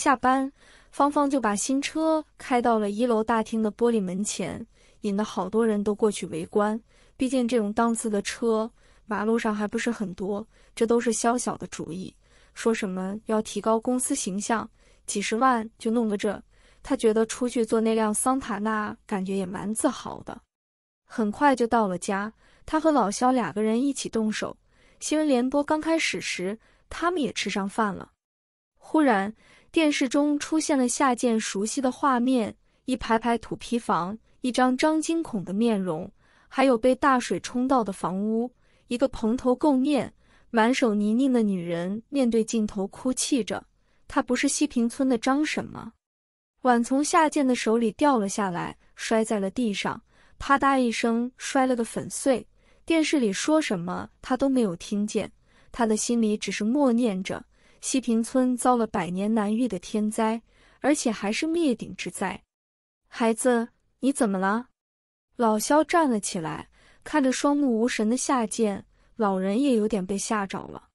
下班，芳芳就把新车开到了一楼大厅的玻璃门前，引得好多人都过去围观。毕竟这种档次的车，马路上还不是很多。这都是肖小的主意，说什么要提高公司形象，几十万就弄个这。他觉得出去坐那辆桑塔纳，感觉也蛮自豪的。很快就到了家，他和老肖两个人一起动手。新闻联播刚开始时，他们也吃上饭了。忽然。电视中出现了夏建熟悉的画面：一排排土坯房，一张张惊恐的面容，还有被大水冲倒的房屋。一个蓬头垢面、满手泥泞的女人面对镜头哭泣着。她不是西平村的张婶吗？碗从夏建的手里掉了下来，摔在了地上，啪嗒一声摔了个粉碎。电视里说什么，他都没有听见。他的心里只是默念着。西平村遭了百年难遇的天灾，而且还是灭顶之灾。孩子，你怎么了？老肖站了起来，看着双目无神的夏建，老人也有点被吓着了。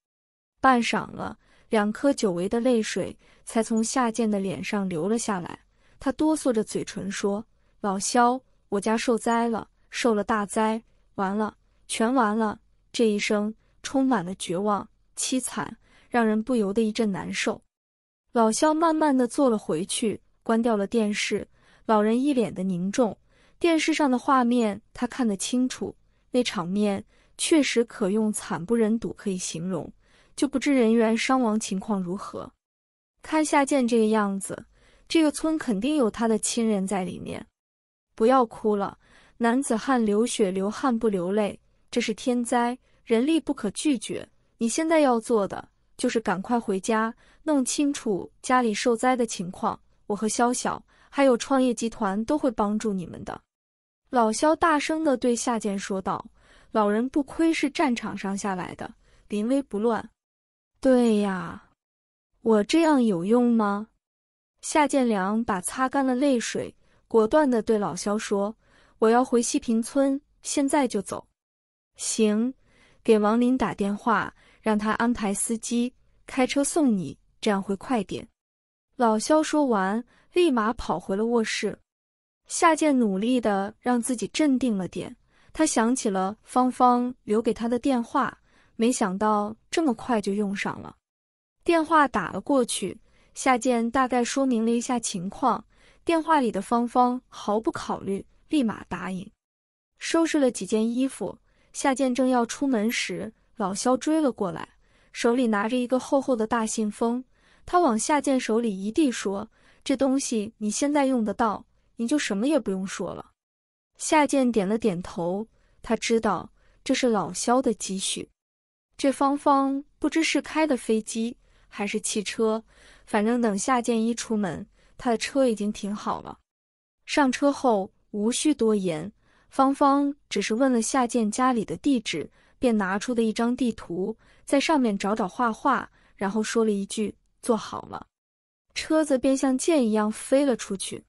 半晌了，两颗久违的泪水才从夏建的脸上流了下来。他哆嗦着嘴唇说：“老肖，我家受灾了，受了大灾，完了，全完了。这一生充满了绝望，凄惨。”让人不由得一阵难受。老肖慢慢的坐了回去，关掉了电视。老人一脸的凝重。电视上的画面他看得清楚，那场面确实可用惨不忍睹可以形容。就不知人员伤亡情况如何。看夏建这个样子，这个村肯定有他的亲人在里面。不要哭了，男子汉流血流汗不流泪，这是天灾，人力不可拒绝。你现在要做的。就是赶快回家，弄清楚家里受灾的情况。我和肖小，还有创业集团都会帮助你们的。”老肖大声的对夏建说道。老人不亏是战场上下来的，临危不乱。对呀，我这样有用吗？”夏建良把擦干了泪水，果断的对老肖说：“我要回西平村，现在就走。”行，给王林打电话。让他安排司机开车送你，这样会快点。老肖说完，立马跑回了卧室。夏建努力的让自己镇定了点，他想起了芳芳留给他的电话，没想到这么快就用上了。电话打了过去，夏建大概说明了一下情况，电话里的芳芳毫不考虑，立马答应。收拾了几件衣服，夏建正要出门时。老肖追了过来，手里拿着一个厚厚的大信封，他往下贱手里一递，说：“这东西你现在用得到，你就什么也不用说了。”夏贱点了点头，他知道这是老肖的积蓄。这芳芳不知是开的飞机还是汽车，反正等夏贱一出门，他的车已经停好了。上车后无需多言，芳芳只是问了夏贱家里的地址。便拿出的一张地图，在上面找找画画，然后说了一句：“坐好了。”车子便像箭一样飞了出去。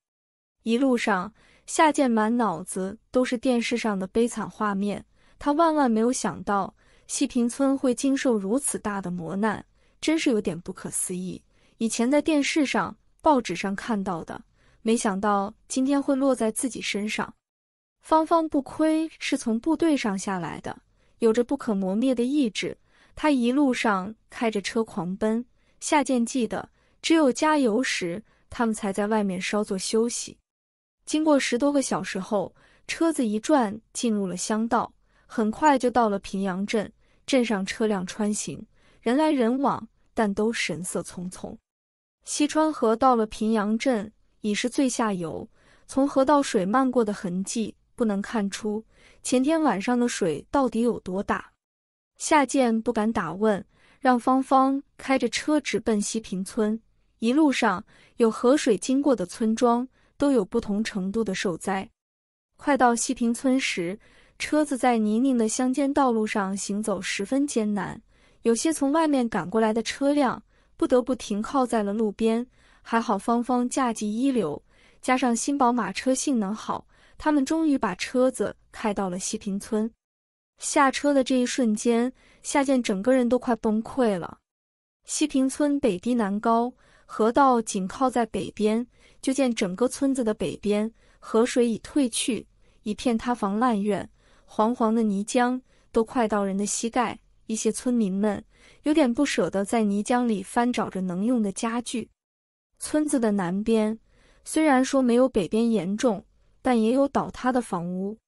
一路上，夏建满脑子都是电视上的悲惨画面。他万万没有想到，西平村会经受如此大的磨难，真是有点不可思议。以前在电视上、报纸上看到的，没想到今天会落在自己身上。芳芳不亏是从部队上下来的。有着不可磨灭的意志，他一路上开着车狂奔。下贱记得，只有加油时，他们才在外面稍作休息。经过十多个小时后，车子一转进入了乡道，很快就到了平阳镇。镇上车辆穿行，人来人往，但都神色匆匆。西川河到了平阳镇，已是最下游，从河道水漫过的痕迹，不能看出。前天晚上的水到底有多大？夏建不敢打问，让芳芳开着车直奔西平村。一路上，有河水经过的村庄都有不同程度的受灾。快到西平村时，车子在泥泞的乡间道路上行走十分艰难，有些从外面赶过来的车辆不得不停靠在了路边。还好芳芳驾技一流，加上新宝马车性能好。他们终于把车子开到了西平村，下车的这一瞬间，夏建整个人都快崩溃了。西平村北低南高，河道紧靠在北边，就见整个村子的北边河水已退去，一片塌房烂院，黄黄的泥浆都快到人的膝盖。一些村民们有点不舍得，在泥浆里翻找着能用的家具。村子的南边虽然说没有北边严重。但也有倒塌的房屋，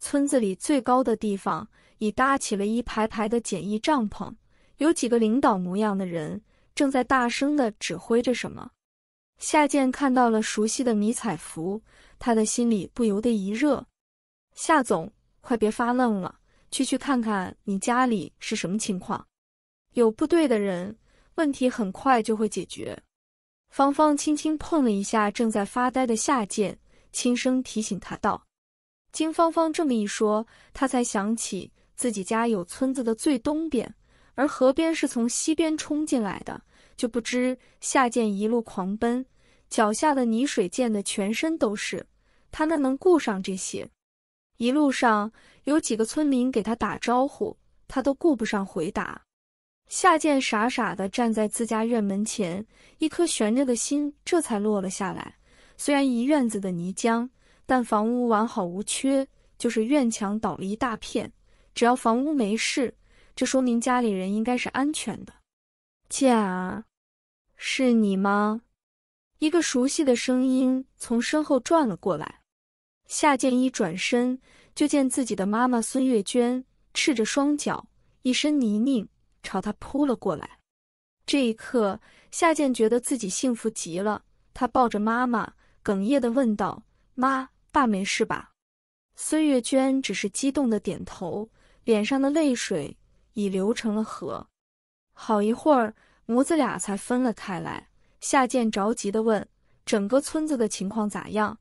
村子里最高的地方已搭起了一排排的简易帐篷，有几个领导模样的人正在大声地指挥着什么。夏建看到了熟悉的迷彩服，他的心里不由得一热。夏总，快别发愣了，去去看看你家里是什么情况。有部队的人，问题很快就会解决。芳芳轻轻碰了一下正在发呆的夏建。轻声提醒他道：“金芳芳这么一说，他才想起自己家有村子的最东边，而河边是从西边冲进来的。就不知夏贱一路狂奔，脚下的泥水溅得全身都是，他那能顾上这些？一路上有几个村民给他打招呼，他都顾不上回答。夏健傻傻的站在自家院门前，一颗悬着的心这才落了下来。”虽然一院子的泥浆，但房屋完好无缺，就是院墙倒了一大片。只要房屋没事，这说明家里人应该是安全的。健儿，是你吗？一个熟悉的声音从身后转了过来。夏建一转身，就见自己的妈妈孙月娟赤着双脚，一身泥泞，朝他扑了过来。这一刻，夏建觉得自己幸福极了。他抱着妈妈。哽咽地问道：“妈，爸没事吧？”孙月娟只是激动地点头，脸上的泪水已流成了河。好一会儿，母子俩才分了开来。夏建着急地问：“整个村子的情况咋样？”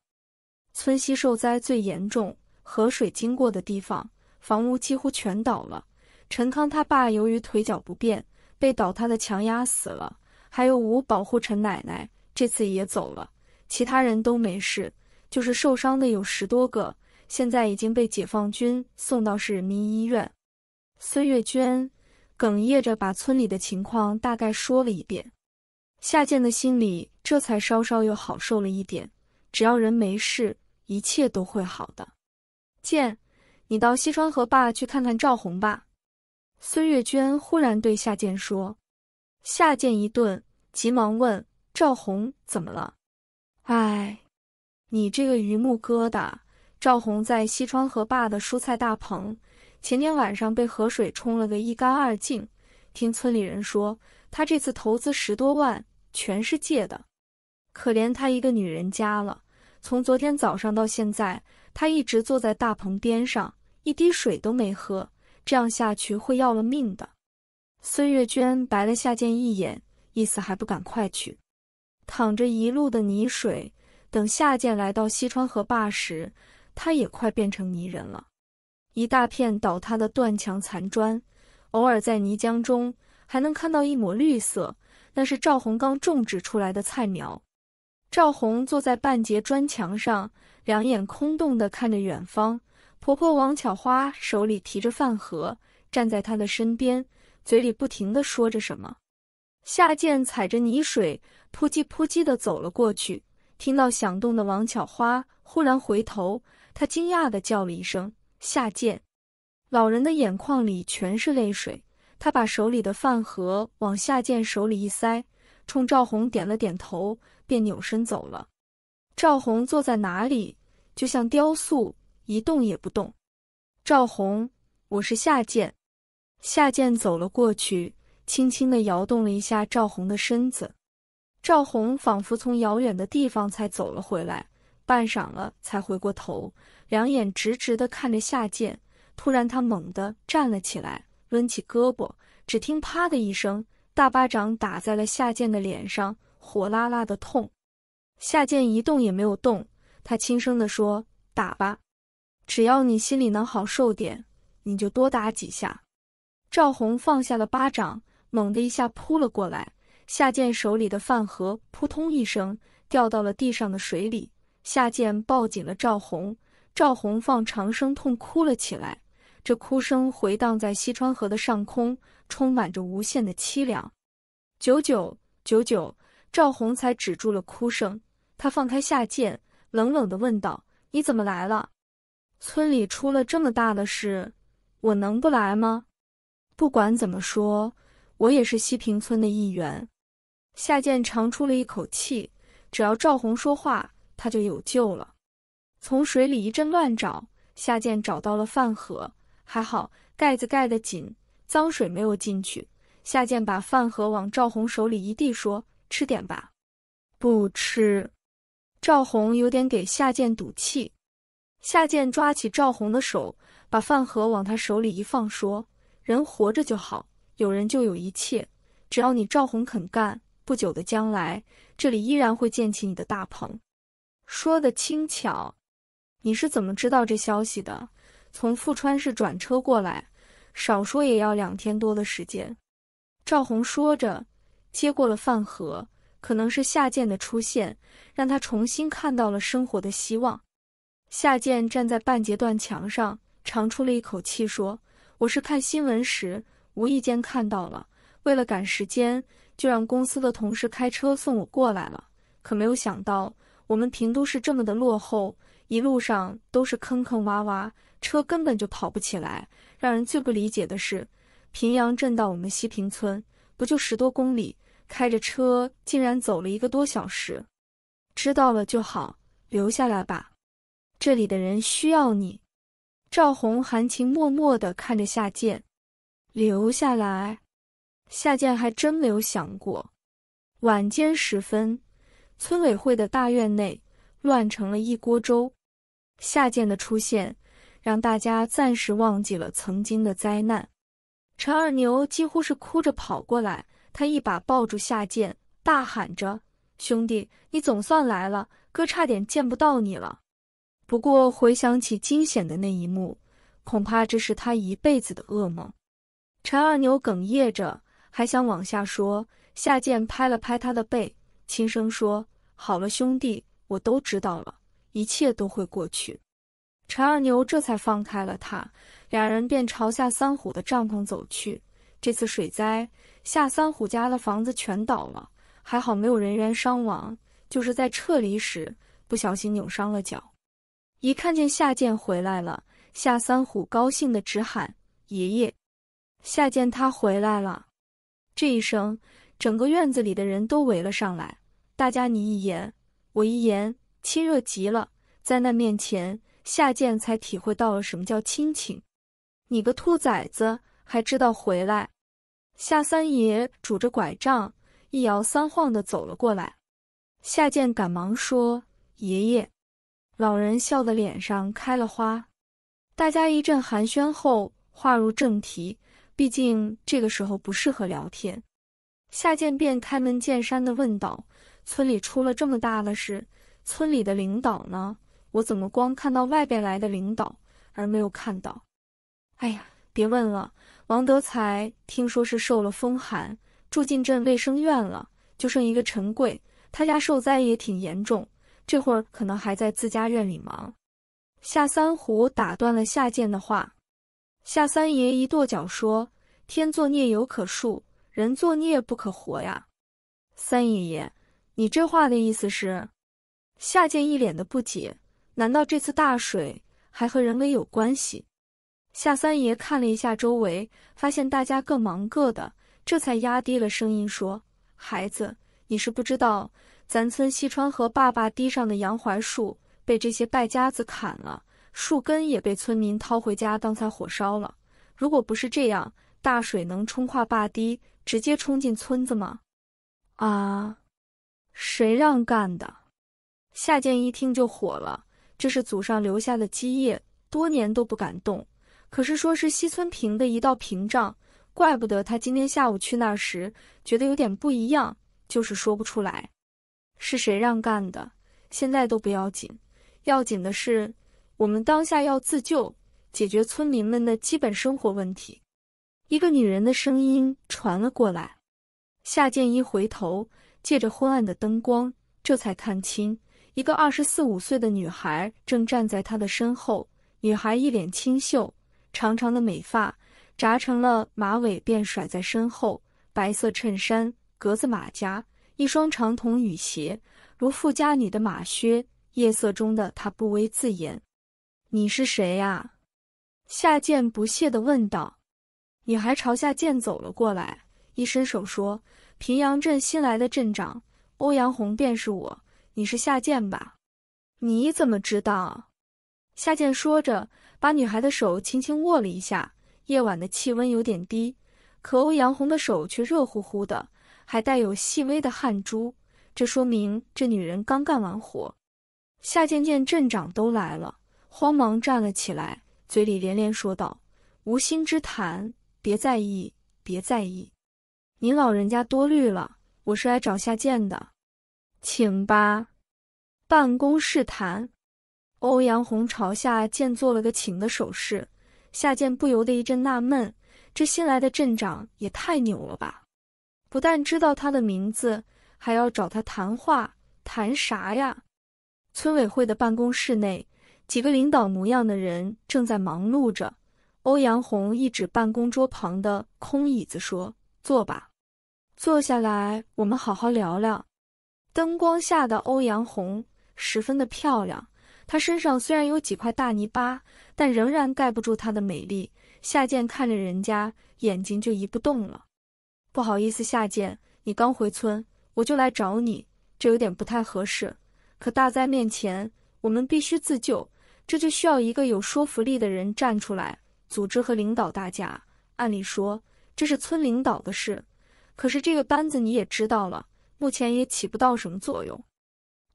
村西受灾最严重，河水经过的地方，房屋几乎全倒了。陈康他爸由于腿脚不便，被倒塌的墙压死了。还有吴保护陈奶奶，这次也走了。其他人都没事，就是受伤的有十多个，现在已经被解放军送到市人民医院。孙月娟哽咽着把村里的情况大概说了一遍，夏建的心里这才稍稍又好受了一点。只要人没事，一切都会好的。建，你到西川河坝去看看赵红吧。孙月娟忽然对夏建说。夏建一顿，急忙问：“赵红怎么了？”哎，你这个榆木疙瘩！赵红在西川河坝的蔬菜大棚，前天晚上被河水冲了个一干二净。听村里人说，他这次投资十多万，全是借的。可怜他一个女人家了，从昨天早上到现在，他一直坐在大棚边上，一滴水都没喝。这样下去会要了命的。孙月娟白了夏建一眼，意思还不赶快去。淌着一路的泥水，等夏见来到西川河坝时，他也快变成泥人了。一大片倒塌的断墙残砖，偶尔在泥浆中还能看到一抹绿色，那是赵红刚种植出来的菜苗。赵红坐在半截砖墙上，两眼空洞地看着远方。婆婆王巧花手里提着饭盒，站在他的身边，嘴里不停的说着什么。夏建踩着泥水，扑叽扑叽地走了过去。听到响动的王巧花忽然回头，她惊讶地叫了一声：“夏建！”老人的眼眶里全是泪水，他把手里的饭盒往夏建手里一塞，冲赵红点了点头，便扭身走了。赵红坐在哪里，就像雕塑，一动也不动。赵红，我是夏建。夏建走了过去。轻轻地摇动了一下赵红的身子，赵红仿佛从遥远的地方才走了回来，半晌了才回过头，两眼直直的看着夏剑。突然，他猛地站了起来，抡起胳膊，只听啪的一声，大巴掌打在了夏剑的脸上，火辣辣的痛。夏剑一动也没有动，他轻声地说：“打吧，只要你心里能好受点，你就多打几下。”赵红放下了巴掌。猛地一下扑了过来，夏剑手里的饭盒扑通一声掉到了地上的水里。夏剑抱紧了赵红，赵红放长声痛哭了起来，这哭声回荡在西川河的上空，充满着无限的凄凉。九九九九，赵红才止住了哭声，他放开夏剑，冷冷地问道：“你怎么来了？村里出了这么大的事，我能不来吗？不管怎么说。”我也是西平村的一员，夏建长出了一口气。只要赵红说话，他就有救了。从水里一阵乱找，夏建找到了饭盒，还好盖子盖得紧，脏水没有进去。夏建把饭盒往赵红手里一递，说：“吃点吧。”不吃。赵红有点给夏建赌气。夏建抓起赵红的手，把饭盒往他手里一放，说：“人活着就好。”有人就有一切，只要你赵红肯干，不久的将来这里依然会建起你的大棚。说的轻巧，你是怎么知道这消息的？从富川市转车过来，少说也要两天多的时间。赵红说着，接过了饭盒。可能是夏建的出现，让他重新看到了生活的希望。夏建站在半截断墙上，长出了一口气，说：“我是看新闻时。”无意间看到了，为了赶时间，就让公司的同事开车送我过来了。可没有想到，我们平都是这么的落后，一路上都是坑坑洼洼，车根本就跑不起来。让人最不理解的是，平阳镇到我们西平村不就十多公里，开着车竟然走了一个多小时。知道了就好，留下来吧，这里的人需要你。赵红含情脉脉地看着夏建，留下来，夏建还真没有想过。晚间时分，村委会的大院内乱成了一锅粥。夏建的出现让大家暂时忘记了曾经的灾难。陈二牛几乎是哭着跑过来，他一把抱住夏建，大喊着：“兄弟，你总算来了，哥差点见不到你了。”不过回想起惊险的那一幕，恐怕这是他一辈子的噩梦。陈二牛哽咽着，还想往下说，夏剑拍了拍他的背，轻声说：“好了，兄弟，我都知道了，一切都会过去。”陈二牛这才放开了他，俩人便朝夏三虎的帐篷走去。这次水灾，夏三虎家的房子全倒了，还好没有人员伤亡，就是在撤离时不小心扭伤了脚。一看见夏剑回来了，夏三虎高兴的直喊：“爷爷！”夏见他回来了，这一声，整个院子里的人都围了上来，大家你一言我一言，亲热极了。在那面前，夏见才体会到了什么叫亲情。你个兔崽子，还知道回来！夏三爷拄着拐杖，一摇三晃的走了过来。夏建赶忙说：“爷爷。”老人笑得脸上开了花。大家一阵寒暄后，话入正题。毕竟这个时候不适合聊天，夏建便开门见山地问道：“村里出了这么大的事，村里的领导呢？我怎么光看到外边来的领导，而没有看到？”哎呀，别问了，王德才听说是受了风寒，住进镇卫生院了，就剩一个陈贵，他家受灾也挺严重，这会儿可能还在自家院里忙。”夏三虎打断了夏建的话。夏三爷一跺脚说：“天作孽犹可恕，人作孽不可活呀！”三爷爷，你这话的意思是？夏建一脸的不解，难道这次大水还和人为有关系？夏三爷看了一下周围，发现大家各忙各的，这才压低了声音说：“孩子，你是不知道，咱村西川和爸爸堤上的杨槐树被这些败家子砍了。”树根也被村民掏回家当才火烧了。如果不是这样，大水能冲垮坝堤，直接冲进村子吗？啊！谁让干的？夏建一听就火了。这是祖上留下的基业，多年都不敢动。可是说是西村平的一道屏障，怪不得他今天下午去那时觉得有点不一样，就是说不出来是谁让干的。现在都不要紧，要紧的是。我们当下要自救，解决村民们的基本生活问题。一个女人的声音传了过来。夏建一回头，借着昏暗的灯光，这才看清一个二十四五岁的女孩正站在他的身后。女孩一脸清秀，长长的美发扎成了马尾便甩在身后。白色衬衫、格子马甲、一双长筒雨鞋，如富家女的马靴。夜色中的她不微自艳。你是谁呀？夏剑不屑的问道。女孩朝夏剑走了过来，一伸手说：“平阳镇新来的镇长欧阳红便是我，你是夏剑吧？”你怎么知道？夏剑说着，把女孩的手轻轻握了一下。夜晚的气温有点低，可欧阳红的手却热乎乎的，还带有细微的汗珠，这说明这女人刚干完活。夏剑见镇长都来了。慌忙站了起来，嘴里连连说道：“无心之谈，别在意，别在意。您老人家多虑了，我是来找夏建的，请吧，办公室谈。”欧阳红朝夏建做了个请的手势，夏建不由得一阵纳闷：这新来的镇长也太牛了吧！不但知道他的名字，还要找他谈话，谈啥呀？村委会的办公室内。几个领导模样的人正在忙碌着。欧阳红一指办公桌旁的空椅子，说：“坐吧，坐下来，我们好好聊聊。”灯光下的欧阳红十分的漂亮。她身上虽然有几块大泥巴，但仍然盖不住她的美丽。夏见看着人家，眼睛就移不动了。不好意思，夏见，你刚回村，我就来找你，这有点不太合适。可大灾面前，我们必须自救。这就需要一个有说服力的人站出来，组织和领导大家。按理说这是村领导的事，可是这个班子你也知道了，目前也起不到什么作用。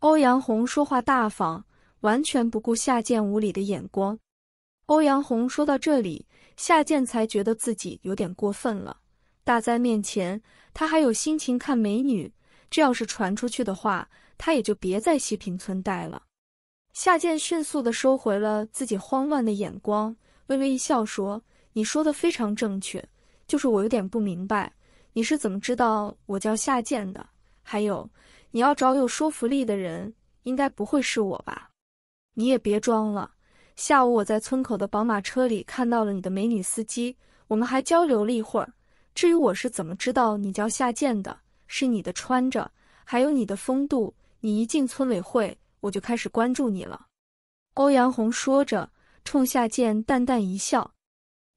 欧阳红说话大方，完全不顾夏建无理的眼光。欧阳红说到这里，夏建才觉得自己有点过分了。大灾面前，他还有心情看美女？这要是传出去的话，他也就别在西平村待了。夏剑迅速地收回了自己慌乱的眼光，微微一笑说：“你说的非常正确，就是我有点不明白，你是怎么知道我叫夏剑的？还有，你要找有说服力的人，应该不会是我吧？你也别装了，下午我在村口的宝马车里看到了你的美女司机，我们还交流了一会儿。至于我是怎么知道你叫夏剑的，是你的穿着，还有你的风度，你一进村委会。”我就开始关注你了，欧阳红说着，冲夏剑淡淡一笑。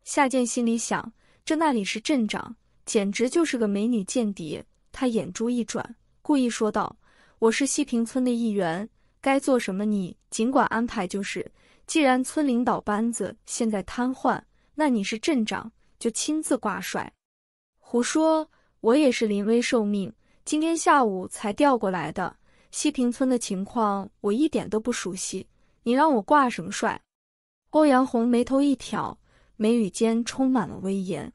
夏剑心里想，这那里是镇长，简直就是个美女间谍。他眼珠一转，故意说道：“我是西平村的一员，该做什么你尽管安排就是。既然村领导班子现在瘫痪，那你是镇长，就亲自挂帅。”“胡说，我也是临危受命，今天下午才调过来的。”西平村的情况我一点都不熟悉，你让我挂什么帅？欧阳红眉头一挑，眉宇间充满了威严。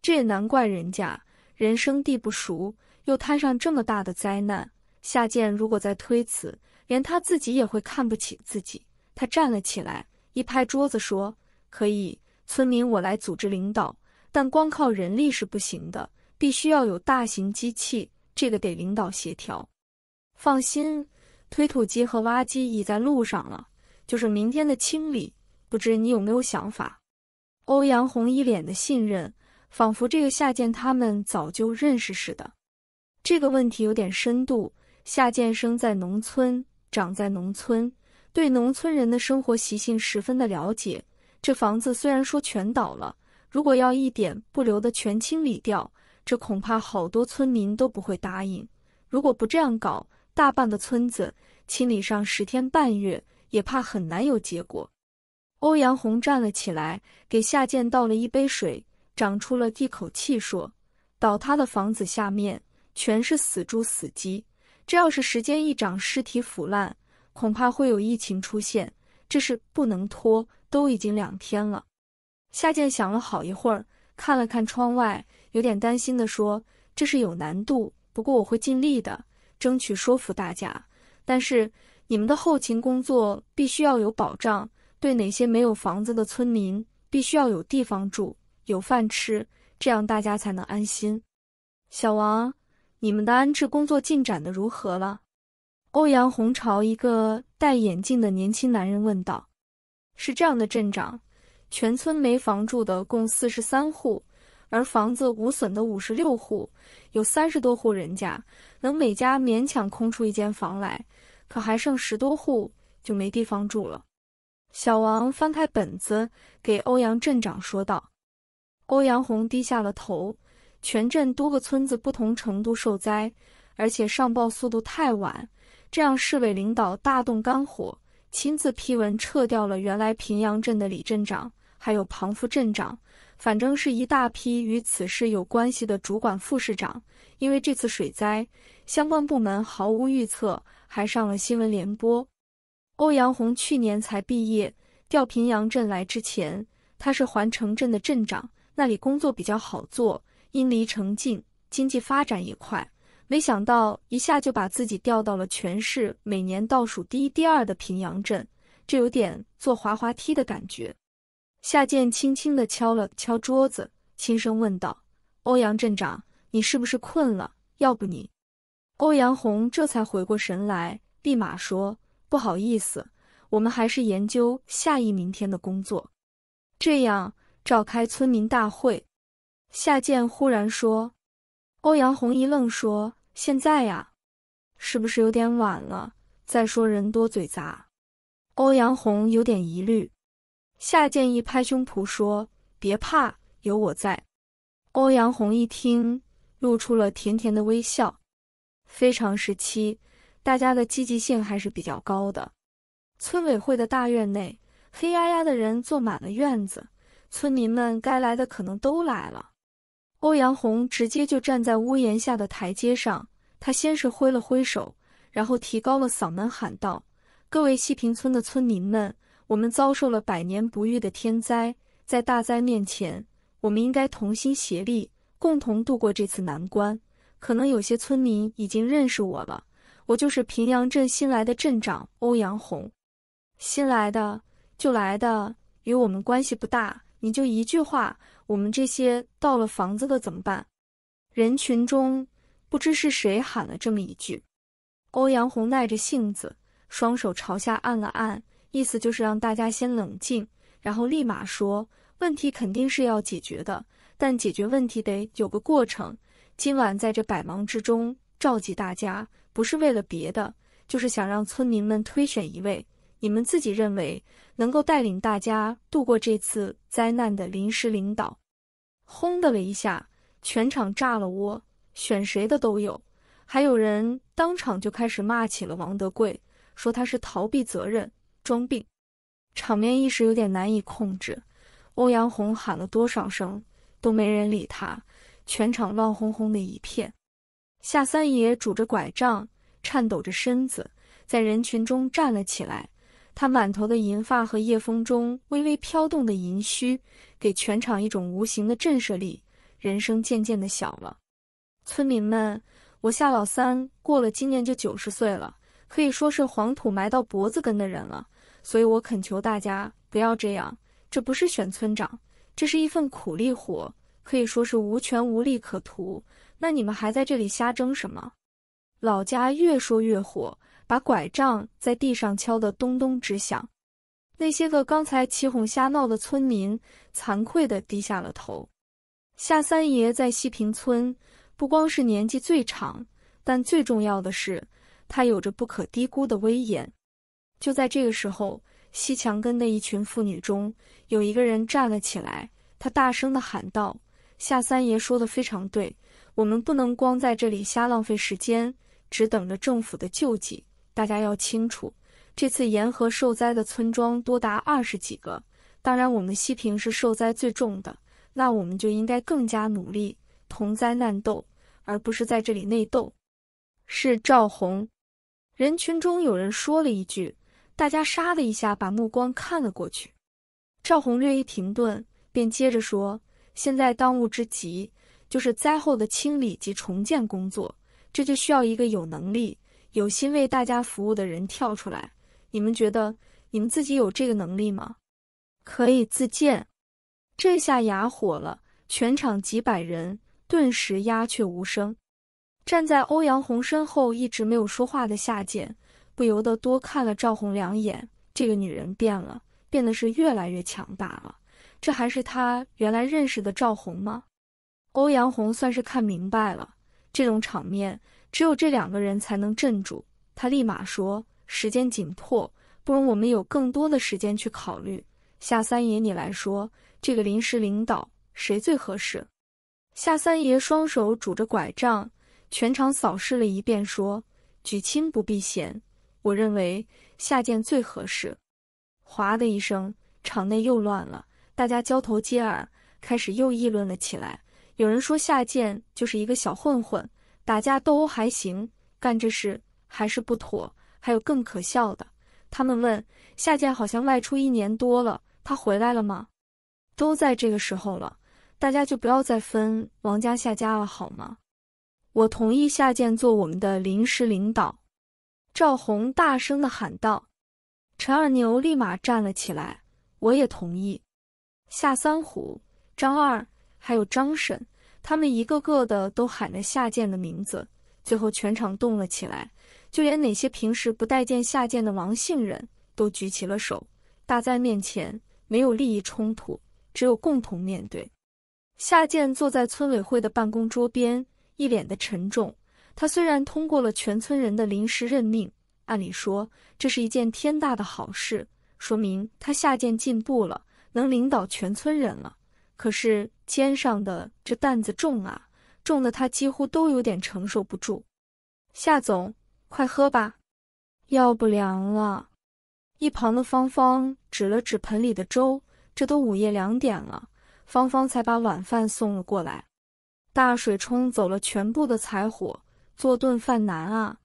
这也难怪人家人生地不熟，又摊上这么大的灾难。夏建如果再推辞，连他自己也会看不起自己。他站了起来，一拍桌子说：“可以，村民我来组织领导，但光靠人力是不行的，必须要有大型机器，这个得领导协调。”放心，推土机和挖机已在路上了，就是明天的清理，不知你有没有想法？欧阳红一脸的信任，仿佛这个夏建他们早就认识似的。这个问题有点深度。夏建生在农村长，在农村，对农村人的生活习性十分的了解。这房子虽然说全倒了，如果要一点不留的全清理掉，这恐怕好多村民都不会答应。如果不这样搞，大半个村子清理上十天半月，也怕很难有结果。欧阳红站了起来，给夏建倒了一杯水，长出了一口气说：“倒塌的房子下面全是死猪死鸡，这要是时间一长，尸体腐烂，恐怕会有疫情出现。这事不能拖，都已经两天了。”夏建想了好一会儿，看了看窗外，有点担心的说：“这是有难度，不过我会尽力的。”争取说服大家，但是你们的后勤工作必须要有保障。对哪些没有房子的村民，必须要有地方住、有饭吃，这样大家才能安心。小王，你们的安置工作进展的如何了？欧阳红朝一个戴眼镜的年轻男人问道：“是这样的，镇长，全村没房住的共四十三户。”而房子无损的五十六户，有三十多户人家能每家勉强空出一间房来，可还剩十多户就没地方住了。小王翻开本子，给欧阳镇长说道：“欧阳红低下了头。全镇多个村子不同程度受灾，而且上报速度太晚，这让市委领导大动肝火，亲自批文撤掉了原来平阳镇的李镇长，还有庞副镇长。”反正是一大批与此事有关系的主管副市长，因为这次水灾，相关部门毫无预测，还上了新闻联播。欧阳红去年才毕业，调平阳镇来之前，他是环城镇的镇长，那里工作比较好做，因离城近，经济发展也快。没想到一下就把自己调到了全市每年倒数第一、第二的平阳镇，这有点坐滑滑梯的感觉。夏剑轻轻地敲了敲桌子，轻声问道：“欧阳镇长，你是不是困了？要不你……”欧阳红这才回过神来，立马说：“不好意思，我们还是研究下一明天的工作。这样，召开村民大会。”夏剑忽然说。欧阳红一愣，说：“现在呀，是不是有点晚了？再说人多嘴杂。”欧阳红有点疑虑。夏建一拍胸脯说：“别怕，有我在。”欧阳红一听，露出了甜甜的微笑。非常时期，大家的积极性还是比较高的。村委会的大院内，黑压压的人坐满了院子，村民们该来的可能都来了。欧阳红直接就站在屋檐下的台阶上，他先是挥了挥手，然后提高了嗓门喊道：“各位西平村的村民们！”我们遭受了百年不遇的天灾，在大灾面前，我们应该同心协力，共同度过这次难关。可能有些村民已经认识我了，我就是平阳镇新来的镇长欧阳红。新来的就来的，与我们关系不大。你就一句话，我们这些到了房子的怎么办？人群中不知是谁喊了这么一句。欧阳红耐着性子，双手朝下按了按。意思就是让大家先冷静，然后立马说问题肯定是要解决的，但解决问题得有个过程。今晚在这百忙之中召集大家，不是为了别的，就是想让村民们推选一位你们自己认为能够带领大家度过这次灾难的临时领导。轰的了一下，全场炸了窝，选谁的都有，还有人当场就开始骂起了王德贵，说他是逃避责任。装病，场面一时有点难以控制。欧阳红喊了多少声都没人理他，全场乱哄哄的一片。夏三爷拄着拐杖，颤抖着身子，在人群中站了起来。他满头的银发和夜风中微微飘动的银须，给全场一种无形的震慑力。人声渐渐的小了。村民们，我夏老三过了今年就九十岁了，可以说是黄土埋到脖子根的人了。所以我恳求大家不要这样，这不是选村长，这是一份苦力活，可以说是无权无利可图。那你们还在这里瞎争什么？老家越说越火，把拐杖在地上敲得咚咚直响。那些个刚才起哄瞎闹的村民，惭愧地低下了头。夏三爷在西平村不光是年纪最长，但最重要的是，他有着不可低估的威严。就在这个时候，西墙根的一群妇女中有一个人站了起来，他大声的喊道：“夏三爷说的非常对，我们不能光在这里瞎浪费时间，只等着政府的救济。大家要清楚，这次沿河受灾的村庄多达二十几个，当然我们西平是受灾最重的，那我们就应该更加努力，同灾难斗，而不是在这里内斗。”是赵红，人群中有人说了一句。大家唰的一下把目光看了过去，赵红略一停顿，便接着说：“现在当务之急就是灾后的清理及重建工作，这就需要一个有能力、有心为大家服务的人跳出来。你们觉得你们自己有这个能力吗？可以自荐。”这下哑火了，全场几百人顿时鸦雀无声。站在欧阳红身后一直没有说话的夏建。不由得多看了赵红两眼，这个女人变了，变得是越来越强大了。这还是他原来认识的赵红吗？欧阳红算是看明白了，这种场面只有这两个人才能镇住。他立马说：“时间紧迫，不容我们有更多的时间去考虑。夏三爷，你来说，这个临时领导谁最合适？”夏三爷双手拄着拐杖，全场扫视了一遍，说：“举亲不避嫌。”我认为夏剑最合适。哗的一声，场内又乱了，大家交头接耳，开始又议论了起来。有人说夏剑就是一个小混混，打架斗殴还行，干这事还是不妥。还有更可笑的，他们问夏剑好像外出一年多了，他回来了吗？都在这个时候了，大家就不要再分王家夏家了好吗？我同意夏建做我们的临时领导。赵红大声的喊道：“陈二牛立马站了起来，我也同意。”夏三虎、张二还有张婶，他们一个个的都喊着夏建的名字，最后全场动了起来，就连那些平时不待见夏建的王姓人都举起了手。大灾面前没有利益冲突，只有共同面对。夏建坐在村委会的办公桌边，一脸的沉重。他虽然通过了全村人的临时任命，按理说这是一件天大的好事，说明他下贱进步了，能领导全村人了。可是肩上的这担子重啊，重的他几乎都有点承受不住。夏总，快喝吧，要不凉了。一旁的芳芳指了指盆里的粥，这都午夜两点了，芳芳才把晚饭送了过来。大水冲走了全部的柴火。做顿饭难啊！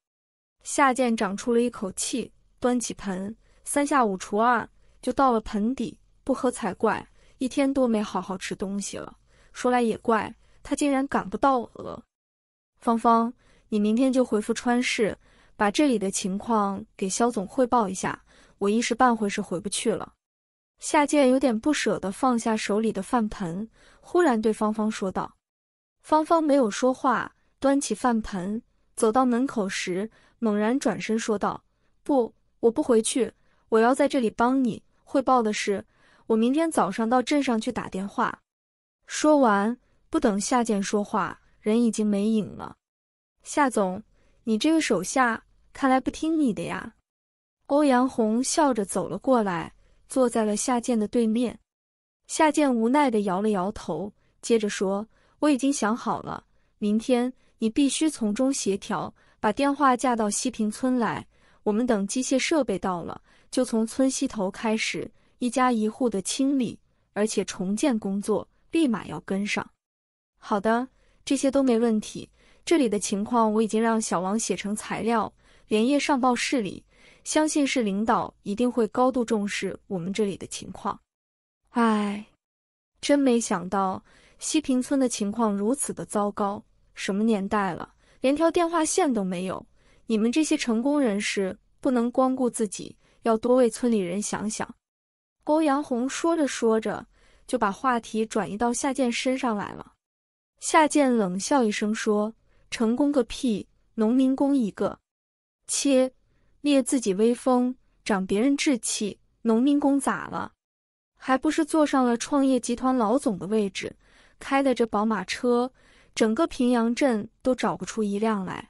夏建长出了一口气，端起盆，三下五除二就到了盆底，不喝才怪。一天多没好好吃东西了，说来也怪，他竟然赶不到饿。芳芳，你明天就回复川市，把这里的情况给肖总汇报一下。我一时半会是回不去了。夏建有点不舍得放下手里的饭盆，忽然对芳芳说道：“芳芳，没有说话。”端起饭盆，走到门口时，猛然转身说道：“不，我不回去，我要在这里帮你汇报的是，我明天早上到镇上去打电话。”说完，不等夏建说话，人已经没影了。夏总，你这个手下看来不听你的呀。欧阳红笑着走了过来，坐在了夏建的对面。夏建无奈地摇了摇头，接着说：“我已经想好了，明天。”你必须从中协调，把电话架到西平村来。我们等机械设备到了，就从村西头开始一家一户的清理，而且重建工作立马要跟上。好的，这些都没问题。这里的情况我已经让小王写成材料，连夜上报市里。相信市领导一定会高度重视我们这里的情况。哎，真没想到西平村的情况如此的糟糕。什么年代了，连条电话线都没有！你们这些成功人士不能光顾自己，要多为村里人想想。欧阳红说着说着，就把话题转移到夏建身上来了。夏建冷笑一声说：“成功个屁，农民工一个，切，灭自己威风，长别人志气。农民工咋了？还不是坐上了创业集团老总的位置，开的这宝马车。”整个平阳镇都找不出一辆来。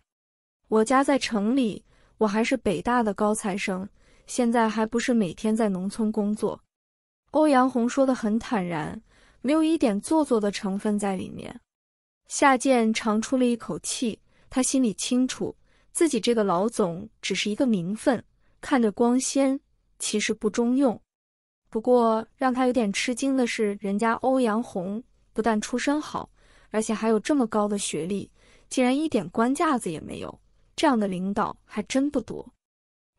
我家在城里，我还是北大的高材生，现在还不是每天在农村工作。欧阳红说的很坦然，没有一点做作的成分在里面。夏建长出了一口气，他心里清楚，自己这个老总只是一个名分，看着光鲜，其实不中用。不过让他有点吃惊的是，人家欧阳红不但出身好。而且还有这么高的学历，竟然一点官架子也没有，这样的领导还真不多。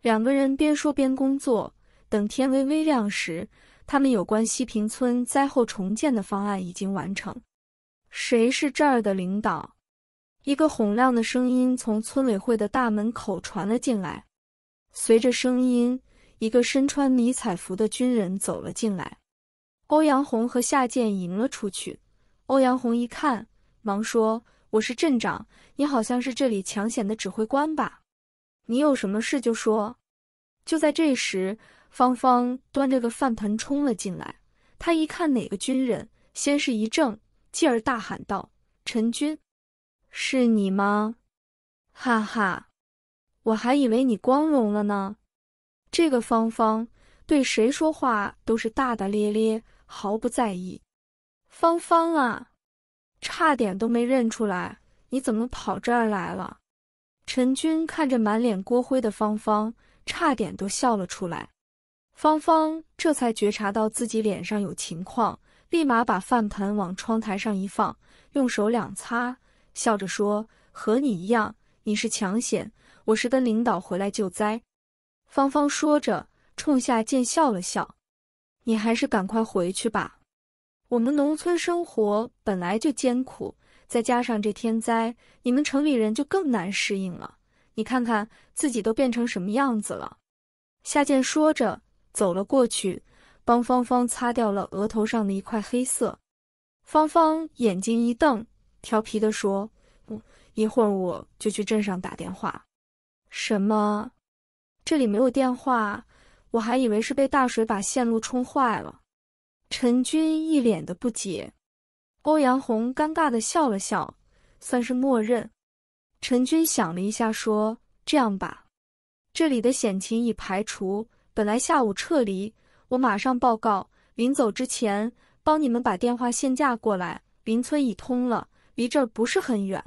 两个人边说边工作，等天微微亮时，他们有关西平村灾后重建的方案已经完成。谁是这儿的领导？一个洪亮的声音从村委会的大门口传了进来。随着声音，一个身穿迷彩服的军人走了进来。欧阳红和夏建迎了出去。欧阳红一看，忙说：“我是镇长，你好像是这里抢险的指挥官吧？你有什么事就说。”就在这时，芳芳端着个饭盆冲了进来。她一看哪个军人，先是一怔，继而大喊道：“陈军，是你吗？”哈哈，我还以为你光荣了呢。这个芳芳对谁说话都是大大咧咧，毫不在意。芳芳啊，差点都没认出来，你怎么跑这儿来了？陈军看着满脸锅灰的芳芳，差点都笑了出来。芳芳这才觉察到自己脸上有情况，立马把饭盆往窗台上一放，用手两擦，笑着说：“和你一样，你是抢险，我是跟领导回来救灾。”芳芳说着，冲夏见笑了笑：“你还是赶快回去吧。”我们农村生活本来就艰苦，再加上这天灾，你们城里人就更难适应了。你看看自己都变成什么样子了！夏建说着走了过去，帮芳芳擦掉了额头上的一块黑色。芳芳眼睛一瞪，调皮地说：“嗯，一会儿我就去镇上打电话。”“什么？这里没有电话？我还以为是被大水把线路冲坏了。”陈军一脸的不解，欧阳红尴尬的笑了笑，算是默认。陈军想了一下，说：“这样吧，这里的险情已排除，本来下午撤离，我马上报告。临走之前，帮你们把电话线架过来，邻村已通了，离这儿不是很远。”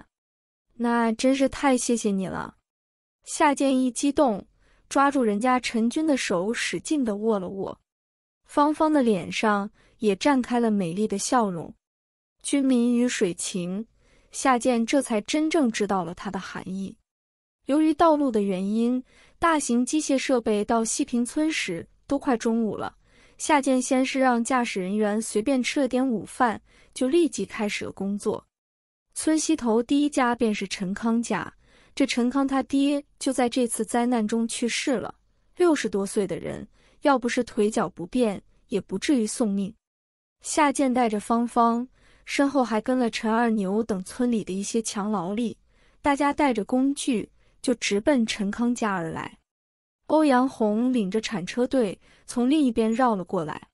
那真是太谢谢你了，夏建一激动，抓住人家陈军的手，使劲的握了握。芳芳的脸上也绽开了美丽的笑容。军民与水情，夏建这才真正知道了它的含义。由于道路的原因，大型机械设备到西平村时都快中午了。夏建先是让驾驶人员随便吃了点午饭，就立即开始了工作。村西头第一家便是陈康家，这陈康他爹就在这次灾难中去世了，六十多岁的人。要不是腿脚不便，也不至于送命。夏健带着芳芳，身后还跟了陈二牛等村里的一些强劳力，大家带着工具就直奔陈康家而来。欧阳红领着铲车队从另一边绕了过来。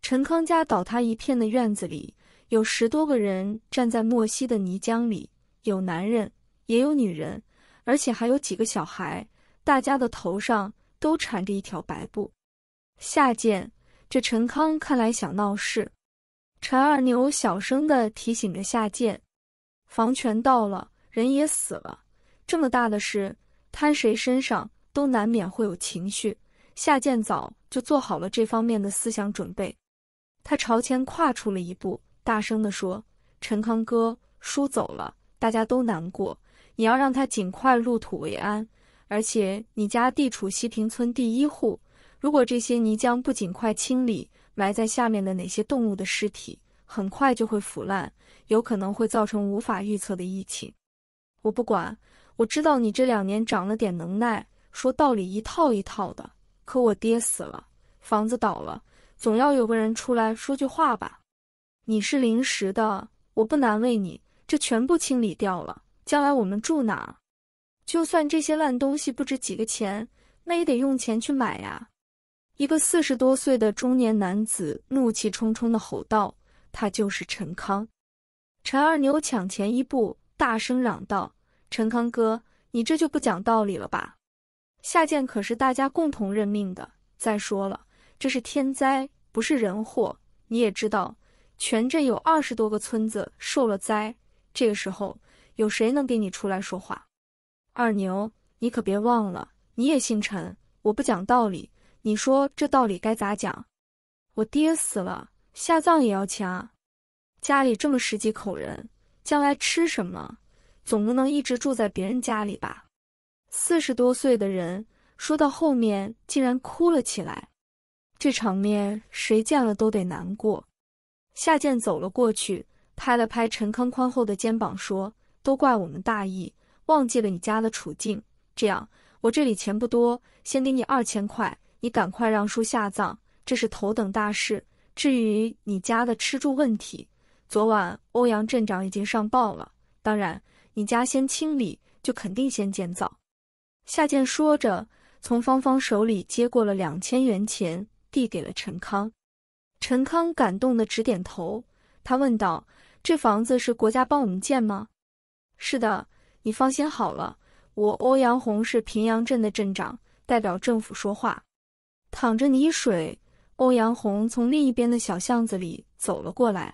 陈康家倒塌一片的院子里，有十多个人站在莫西的泥浆里，有男人，也有女人，而且还有几个小孩。大家的头上都缠着一条白布。夏建，这陈康看来想闹事。陈二牛小声的提醒着夏建：“房权到了，人也死了，这么大的事，摊谁身上都难免会有情绪。”夏建早就做好了这方面的思想准备，他朝前跨出了一步，大声的说：“陈康哥，叔走了，大家都难过，你要让他尽快入土为安。而且你家地处西平村第一户。”如果这些泥浆不尽快清理，埋在下面的哪些动物的尸体很快就会腐烂，有可能会造成无法预测的疫情。我不管，我知道你这两年长了点能耐，说道理一套一套的。可我爹死了，房子倒了，总要有个人出来说句话吧？你是临时的，我不难为你，这全部清理掉了，将来我们住哪？就算这些烂东西不值几个钱，那也得用钱去买呀。一个四十多岁的中年男子怒气冲冲地吼道：“他就是陈康。”陈二牛抢前一步，大声嚷道：“陈康哥，你这就不讲道理了吧？下贱可是大家共同认命的。再说了，这是天灾，不是人祸。你也知道，全镇有二十多个村子受了灾。这个时候，有谁能给你出来说话？二牛，你可别忘了，你也姓陈。我不讲道理。”你说这道理该咋讲？我爹死了，下葬也要钱啊！家里这么十几口人，将来吃什么？总不能一直住在别人家里吧？四十多岁的人说到后面竟然哭了起来，这场面谁见了都得难过。夏建走了过去，拍了拍陈康宽厚的肩膀，说：“都怪我们大意，忘记了你家的处境。这样，我这里钱不多，先给你二千块。”你赶快让叔下葬，这是头等大事。至于你家的吃住问题，昨晚欧阳镇长已经上报了。当然，你家先清理，就肯定先建造。夏建说着，从芳芳手里接过了两千元钱，递给了陈康。陈康感动的直点头。他问道：“这房子是国家帮我们建吗？”“是的，你放心好了，我欧阳红是平阳镇的镇长，代表政府说话。”淌着泥水，欧阳红从另一边的小巷子里走了过来。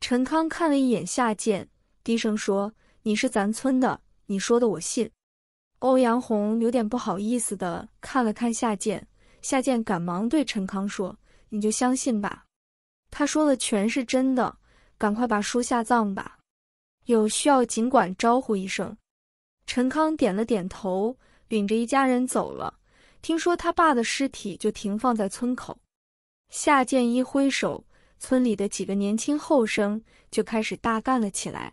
陈康看了一眼夏贱，低声说：“你是咱村的，你说的我信。”欧阳红有点不好意思的看了看夏贱，夏贱赶忙对陈康说：“你就相信吧，他说的全是真的。赶快把书下葬吧，有需要尽管招呼一声。”陈康点了点头，领着一家人走了。听说他爸的尸体就停放在村口，夏建一挥手，村里的几个年轻后生就开始大干了起来。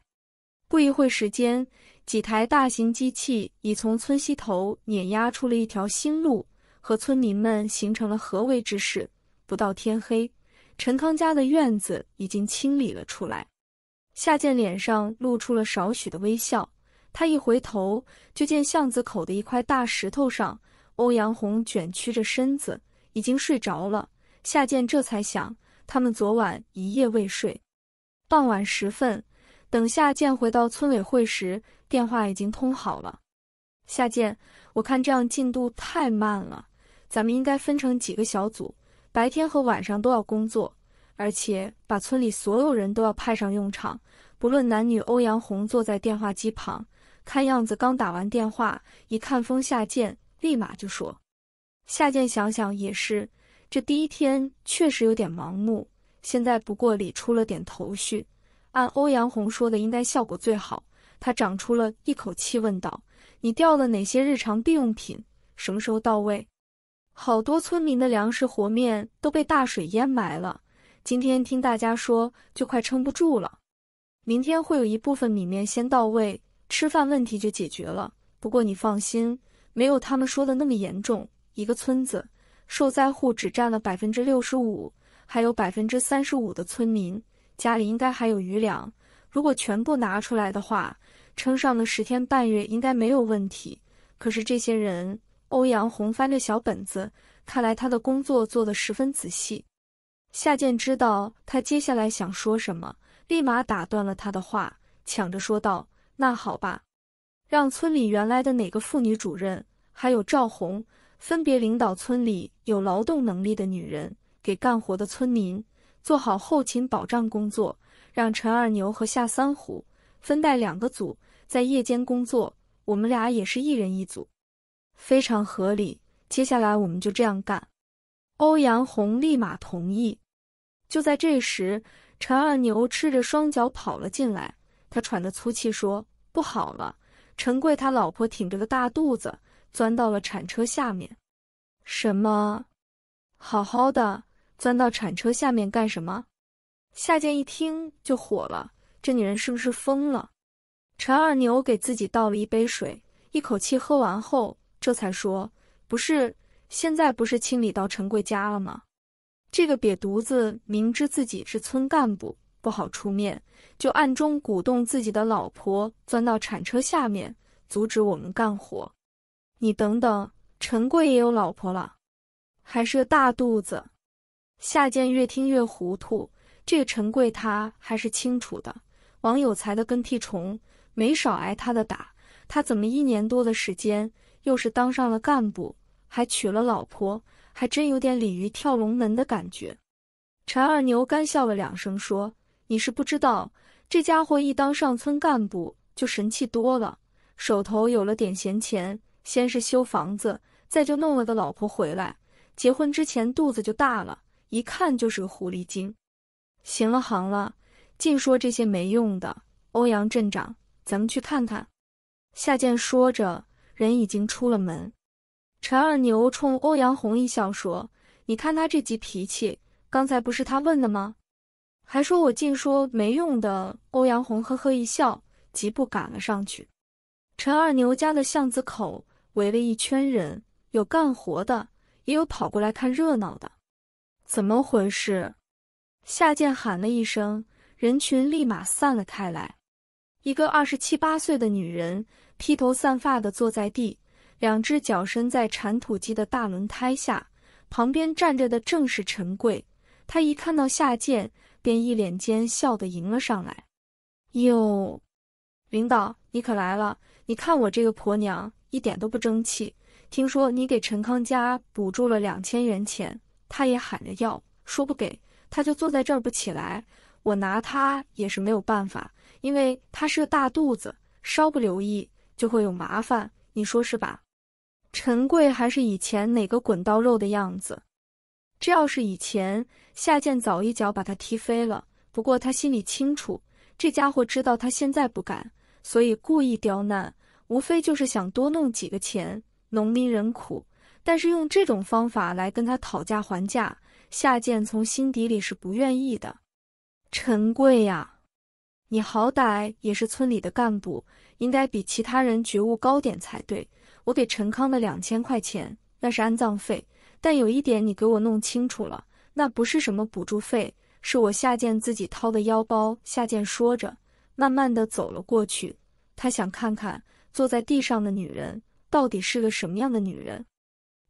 不一会时间，几台大型机器已从村西头碾压出了一条新路，和村民们形成了合围之势。不到天黑，陈康家的院子已经清理了出来。夏建脸上露出了少许的微笑，他一回头就见巷子口的一块大石头上。欧阳红卷曲着身子，已经睡着了。夏建这才想，他们昨晚一夜未睡。傍晚时分，等夏建回到村委会时，电话已经通好了。夏建，我看这样进度太慢了，咱们应该分成几个小组，白天和晚上都要工作，而且把村里所有人都要派上用场，不论男女。欧阳红坐在电话机旁，看样子刚打完电话，一看风夏建。立马就说，夏建想想也是，这第一天确实有点盲目。现在不过理出了点头绪，按欧阳红说的，应该效果最好。他长出了一口气，问道：“你调了哪些日常必用品？什么时候到位？”好多村民的粮食和面都被大水淹埋了，今天听大家说就快撑不住了。明天会有一部分米面先到位，吃饭问题就解决了。不过你放心。没有他们说的那么严重，一个村子受灾户只占了百分之六十五，还有百分之三十五的村民家里应该还有余粮，如果全部拿出来的话，撑上了十天半月应该没有问题。可是这些人，欧阳红翻着小本子，看来他的工作做得十分仔细。夏建知道他接下来想说什么，立马打断了他的话，抢着说道：“那好吧。”让村里原来的哪个妇女主任，还有赵红，分别领导村里有劳动能力的女人，给干活的村民做好后勤保障工作。让陈二牛和夏三虎分带两个组在夜间工作，我们俩也是一人一组，非常合理。接下来我们就这样干。欧阳红立马同意。就在这时，陈二牛赤着双脚跑了进来，他喘着粗气说：“不好了！”陈贵他老婆挺着个大肚子，钻到了铲车下面。什么？好好的，钻到铲车下面干什么？夏建一听就火了，这女人是不是疯了？陈二牛给自己倒了一杯水，一口气喝完后，这才说：“不是，现在不是清理到陈贵家了吗？这个瘪犊子，明知自己是村干部，不好出面。”就暗中鼓动自己的老婆钻到铲车下面，阻止我们干活。你等等，陈贵也有老婆了，还是个大肚子。夏建越听越糊涂，这个陈贵他还是清楚的，王有才的跟屁虫，没少挨他的打。他怎么一年多的时间，又是当上了干部，还娶了老婆，还真有点鲤鱼跳龙门的感觉。陈二牛干笑了两声，说：“你是不知道。”这家伙一当上村干部就神气多了，手头有了点闲钱，先是修房子，再就弄了个老婆回来。结婚之前肚子就大了，一看就是个狐狸精。行了行了，净说这些没用的。欧阳镇长，咱们去看看。夏建说着，人已经出了门。陈二牛冲欧阳红一笑说：“你看他这急脾气，刚才不是他问的吗？”还说我净说没用的。欧阳红呵呵一笑，疾步赶了上去。陈二牛家的巷子口围了一圈人，有干活的，也有跑过来看热闹的。怎么回事？夏建喊了一声，人群立马散了开来。一个二十七八岁的女人披头散发的坐在地，两只脚伸在铲土机的大轮胎下。旁边站着的正是陈贵。他一看到夏建。便一脸奸笑地迎了上来。哟，领导，你可来了！你看我这个婆娘一点都不争气。听说你给陈康家补助了两千元钱，他也喊着要，说不给他就坐在这儿不起来。我拿他也是没有办法，因为他是个大肚子，稍不留意就会有麻烦。你说是吧？陈贵还是以前哪个滚刀肉的样子。这要是以前。夏建早一脚把他踢飞了，不过他心里清楚，这家伙知道他现在不敢，所以故意刁难，无非就是想多弄几个钱。农民人苦，但是用这种方法来跟他讨价还价，夏建从心底里是不愿意的。陈贵呀，你好歹也是村里的干部，应该比其他人觉悟高点才对。我给陈康的两千块钱，那是安葬费，但有一点你给我弄清楚了。那不是什么补助费，是我夏建自己掏的腰包。夏建说着，慢慢的走了过去，他想看看坐在地上的女人到底是个什么样的女人。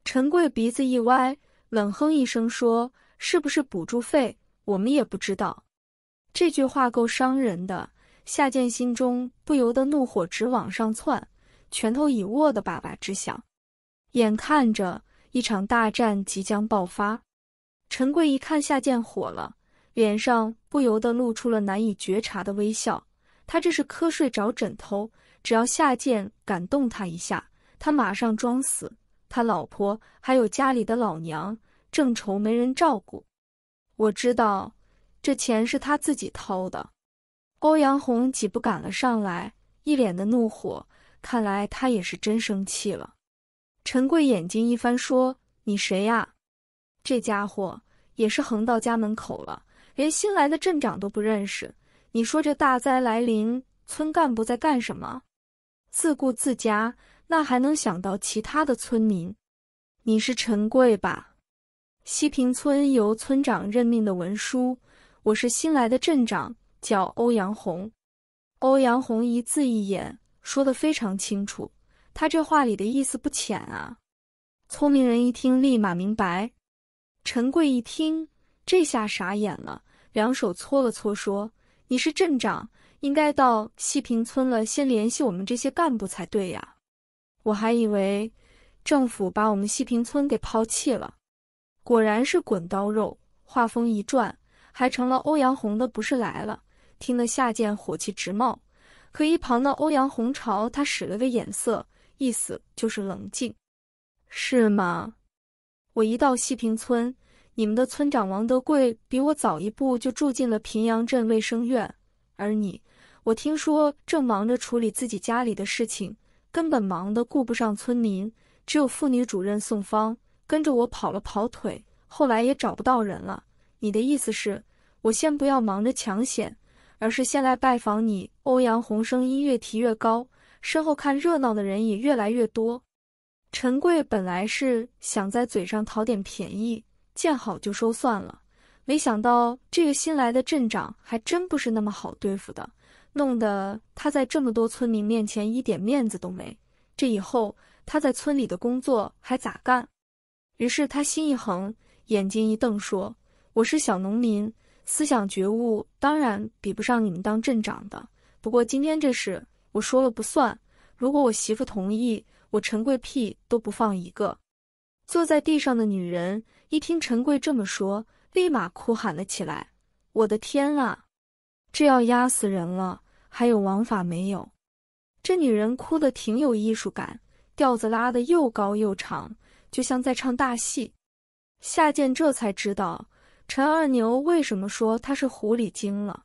陈贵鼻子一歪，冷哼一声说：“是不是补助费，我们也不知道。”这句话够伤人的。夏建心中不由得怒火直往上窜，拳头已握的叭叭直响，眼看着一场大战即将爆发。陈贵一看夏剑火了，脸上不由得露出了难以觉察的微笑。他这是瞌睡着枕头，只要夏剑敢动他一下，他马上装死。他老婆还有家里的老娘正愁没人照顾。我知道这钱是他自己掏的。欧阳红几步赶了上来，一脸的怒火，看来他也是真生气了。陈贵眼睛一翻，说：“你谁呀？”这家伙也是横到家门口了，连新来的镇长都不认识。你说这大灾来临，村干部在干什么？自顾自家，那还能想到其他的村民？你是陈贵吧？西平村由村长任命的文书，我是新来的镇长，叫欧阳红。欧阳红一字一眼说的非常清楚，他这话里的意思不浅啊。聪明人一听，立马明白。陈贵一听，这下傻眼了，两手搓了搓，说：“你是镇长，应该到西平村了，先联系我们这些干部才对呀。我还以为政府把我们西平村给抛弃了，果然是滚刀肉。”话锋一转，还成了欧阳红的不是来了。听得夏建火气直冒，可一旁的欧阳红朝他使了个眼色，意思就是冷静，是吗？我一到西平村，你们的村长王德贵比我早一步就住进了平阳镇卫生院，而你，我听说正忙着处理自己家里的事情，根本忙得顾不上村民。只有妇女主任宋芳跟着我跑了跑腿，后来也找不到人了。你的意思是，我先不要忙着抢险，而是先来拜访你？欧阳洪声音越提越高，身后看热闹的人也越来越多。陈贵本来是想在嘴上讨点便宜，见好就收算了。没想到这个新来的镇长还真不是那么好对付的，弄得他在这么多村民面前一点面子都没。这以后他在村里的工作还咋干？于是他心一横，眼睛一瞪，说：“我是小农民，思想觉悟当然比不上你们当镇长的。不过今天这事我说了不算，如果我媳妇同意。”我陈贵屁都不放一个。坐在地上的女人一听陈贵这么说，立马哭喊了起来：“我的天啊，这要压死人了！还有王法没有？”这女人哭的挺有艺术感，调子拉的又高又长，就像在唱大戏。夏建这才知道陈二牛为什么说她是狐狸精了。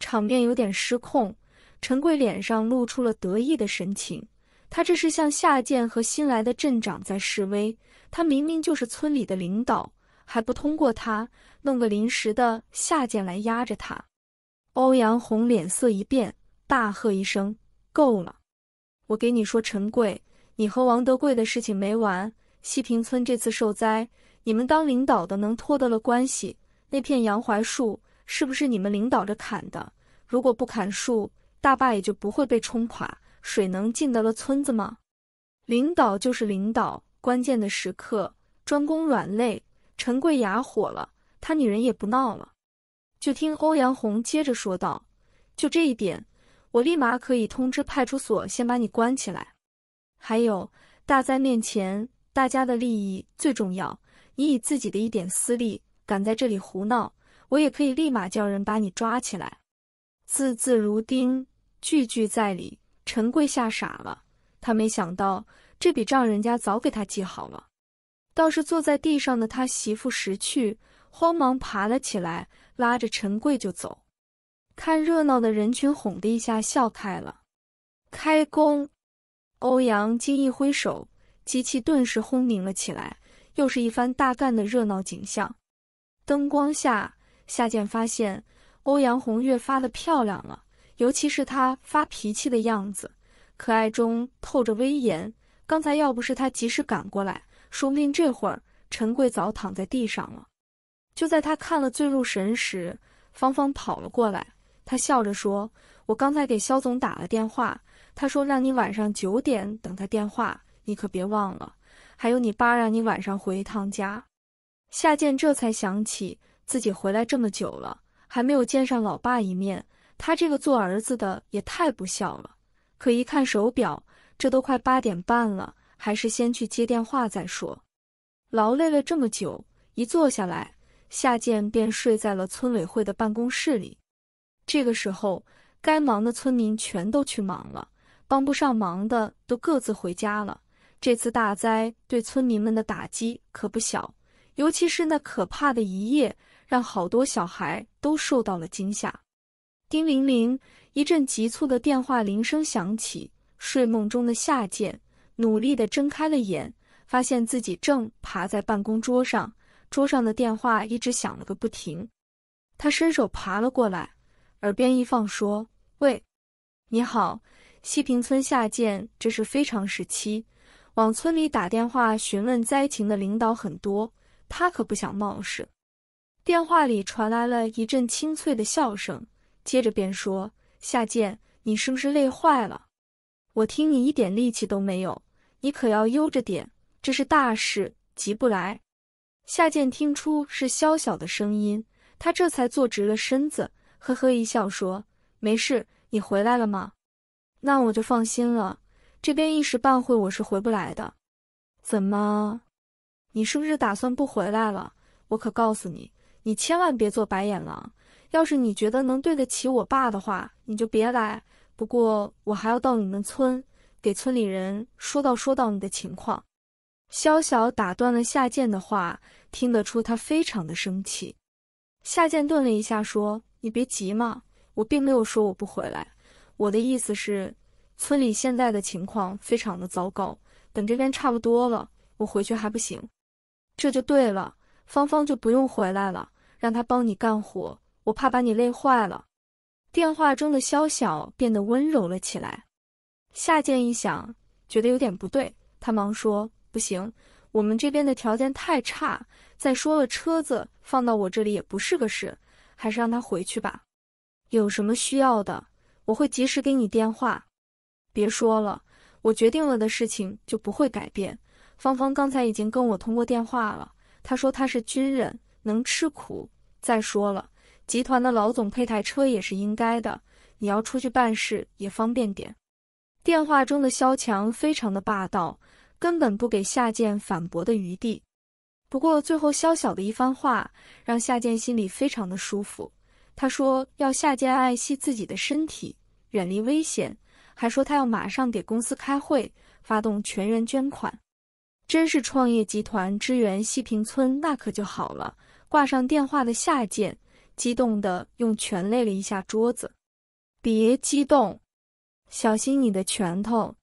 场面有点失控，陈贵脸上露出了得意的神情。他这是向下贱和新来的镇长在示威。他明明就是村里的领导，还不通过他，弄个临时的下贱来压着他。欧阳红脸色一变，大喝一声：“够了！我给你说，陈贵，你和王德贵的事情没完。西平村这次受灾，你们当领导的能脱得了关系？那片杨槐树是不是你们领导着砍的？如果不砍树，大坝也就不会被冲垮。”水能进得了村子吗？领导就是领导，关键的时刻专攻软肋。陈桂雅火了，他女人也不闹了。就听欧阳红接着说道：“就这一点，我立马可以通知派出所，先把你关起来。还有，大灾面前，大家的利益最重要。你以自己的一点私利敢在这里胡闹，我也可以立马叫人把你抓起来。”字字如钉，句句在理。陈贵吓傻了，他没想到这笔账人家早给他记好了。倒是坐在地上的他媳妇识趣，慌忙爬了起来，拉着陈贵就走。看热闹的人群哄的一下笑开了。开工，欧阳金一挥手，机器顿时轰鸣了起来，又是一番大干的热闹景象。灯光下，夏建发现欧阳红越发的漂亮了。尤其是他发脾气的样子，可爱中透着威严。刚才要不是他及时赶过来，说不定这会儿陈贵早躺在地上了。就在他看了最入神时，芳芳跑了过来，她笑着说：“我刚才给肖总打了电话，他说让你晚上九点等他电话，你可别忘了。还有你爸让你晚上回一趟家。”夏建这才想起自己回来这么久了，还没有见上老爸一面。他这个做儿子的也太不孝了。可一看手表，这都快八点半了，还是先去接电话再说。劳累了这么久，一坐下来，夏建便睡在了村委会的办公室里。这个时候，该忙的村民全都去忙了，帮不上忙的都各自回家了。这次大灾对村民们的打击可不小，尤其是那可怕的一夜，让好多小孩都受到了惊吓。叮铃铃！一阵急促的电话铃声响起，睡梦中的夏建努力的睁开了眼，发现自己正爬在办公桌上，桌上的电话一直响了个不停。他伸手爬了过来，耳边一放，说：“喂，你好，西平村夏建，这是非常时期，往村里打电话询问灾情的领导很多，他可不想冒失。”电话里传来了一阵清脆的笑声。接着便说：“夏剑，你是不是累坏了？我听你一点力气都没有，你可要悠着点，这是大事，急不来。”夏剑听出是萧晓的声音，他这才坐直了身子，呵呵一笑说：“没事，你回来了吗？那我就放心了。这边一时半会我是回不来的，怎么，你是不是打算不回来了？我可告诉你，你千万别做白眼狼。”要是你觉得能对得起我爸的话，你就别来。不过我还要到你们村，给村里人说道说道你的情况。肖小打断了夏建的话，听得出他非常的生气。夏建顿了一下，说：“你别急嘛，我并没有说我不回来。我的意思是，村里现在的情况非常的糟糕，等这边差不多了，我回去还不行？这就对了，芳芳就不用回来了，让她帮你干活。”我怕把你累坏了，电话中的肖晓变得温柔了起来。夏建一想，觉得有点不对，他忙说：“不行，我们这边的条件太差。再说了，车子放到我这里也不是个事，还是让他回去吧。有什么需要的，我会及时给你电话。”别说了，我决定了的事情就不会改变。芳芳刚才已经跟我通过电话了，她说她是军人，能吃苦。再说了。集团的老总配台车也是应该的，你要出去办事也方便点。电话中的肖强非常的霸道，根本不给夏建反驳的余地。不过最后肖小的一番话让夏建心里非常的舒服。他说要夏建爱惜自己的身体，远离危险，还说他要马上给公司开会，发动全员捐款。真是创业集团支援西平村，那可就好了。挂上电话的夏建。激动的用拳擂了一下桌子，别激动，小心你的拳头。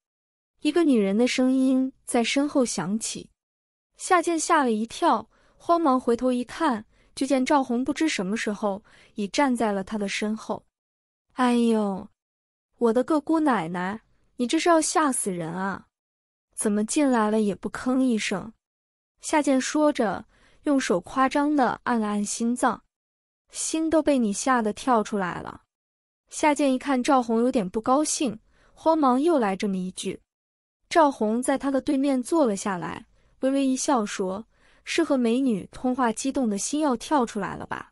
一个女人的声音在身后响起，夏剑吓了一跳，慌忙回头一看，就见赵红不知什么时候已站在了他的身后。哎呦，我的个姑奶奶，你这是要吓死人啊！怎么进来了也不吭一声？夏剑说着，用手夸张的按了按心脏。心都被你吓得跳出来了。夏建一看赵红有点不高兴，慌忙又来这么一句。赵红在他的对面坐了下来，微微一笑说：“是和美女通话，激动的心要跳出来了吧？”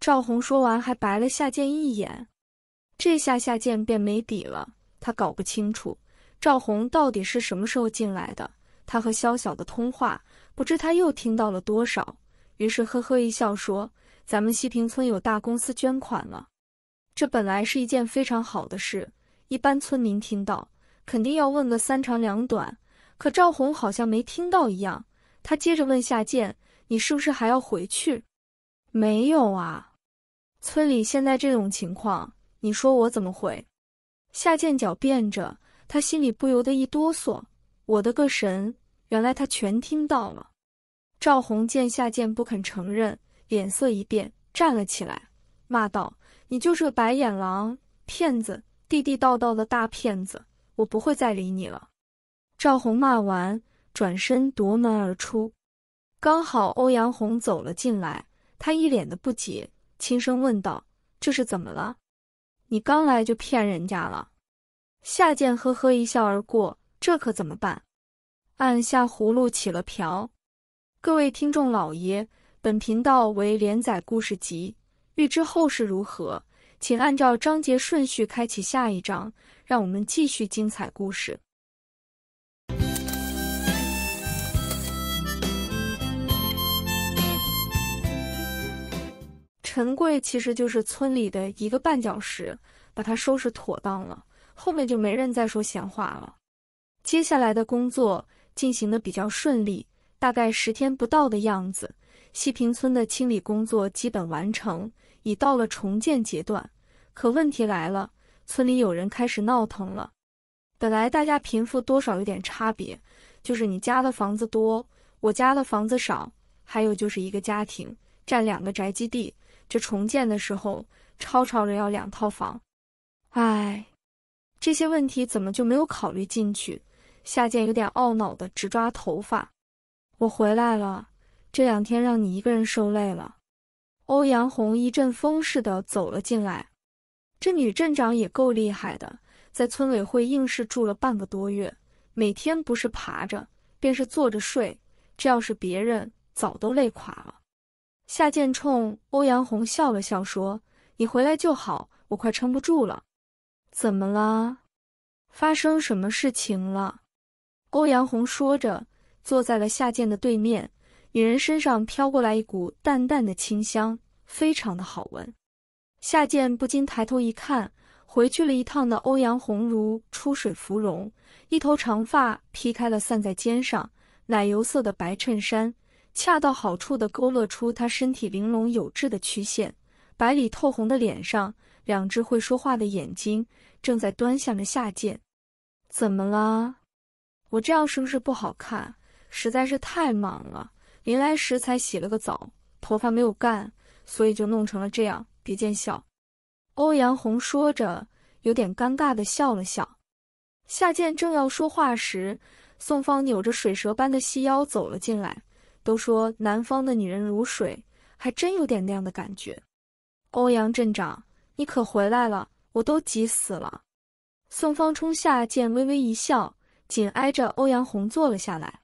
赵红说完还白了夏建一眼。这下夏建便没底了，他搞不清楚赵红到底是什么时候进来的。他和萧小的通话，不知他又听到了多少。于是呵呵一笑说。咱们西平村有大公司捐款了，这本来是一件非常好的事。一般村民听到，肯定要问个三长两短。可赵红好像没听到一样，他接着问夏建：“你是不是还要回去？”“没有啊，村里现在这种情况，你说我怎么回？”夏建狡辩着，他心里不由得一哆嗦。我的个神，原来他全听到了。赵红见夏建不肯承认。脸色一变，站了起来，骂道：“你就是个白眼狼、骗子，地地道道的大骗子！我不会再理你了。”赵红骂完，转身夺门而出。刚好欧阳红走了进来，他一脸的不解，轻声问道：“这是怎么了？你刚来就骗人家了？”夏剑呵呵一笑而过，这可怎么办？按下葫芦起了瓢。各位听众老爷。本频道为连载故事集，欲知后事如何，请按照章节顺序开启下一章，让我们继续精彩故事。陈贵其实就是村里的一个绊脚石，把他收拾妥当了，后面就没人再说闲话了。接下来的工作进行的比较顺利，大概十天不到的样子。西坪村的清理工作基本完成，已到了重建阶段。可问题来了，村里有人开始闹腾了。本来大家贫富多少有点差别，就是你家的房子多，我家的房子少，还有就是一个家庭占两个宅基地。这重建的时候，吵吵着要两套房，哎，这些问题怎么就没有考虑进去？夏建有点懊恼的直抓头发。我回来了。这两天让你一个人受累了，欧阳红一阵风似的走了进来。这女镇长也够厉害的，在村委会硬是住了半个多月，每天不是爬着便是坐着睡。这要是别人，早都累垮了。夏建冲欧阳红笑了笑，说：“你回来就好，我快撑不住了。”怎么了？发生什么事情了？欧阳红说着，坐在了夏建的对面。女人身上飘过来一股淡淡的清香，非常的好闻。夏见不禁抬头一看，回去了一趟的欧阳红如出水芙蓉，一头长发披开了散在肩上，奶油色的白衬衫恰到好处的勾勒出她身体玲珑有致的曲线，白里透红的脸上，两只会说话的眼睛正在端详着夏见。怎么了？我这样是不是不好看？实在是太忙了。临来时才洗了个澡，头发没有干，所以就弄成了这样。别见笑。”欧阳红说着，有点尴尬的笑了笑。夏建正要说话时，宋芳扭着水蛇般的细腰走了进来。都说南方的女人如水，还真有点那样的感觉。欧阳镇长，你可回来了，我都急死了。”宋芳冲夏建微微一笑，紧挨着欧阳红坐了下来。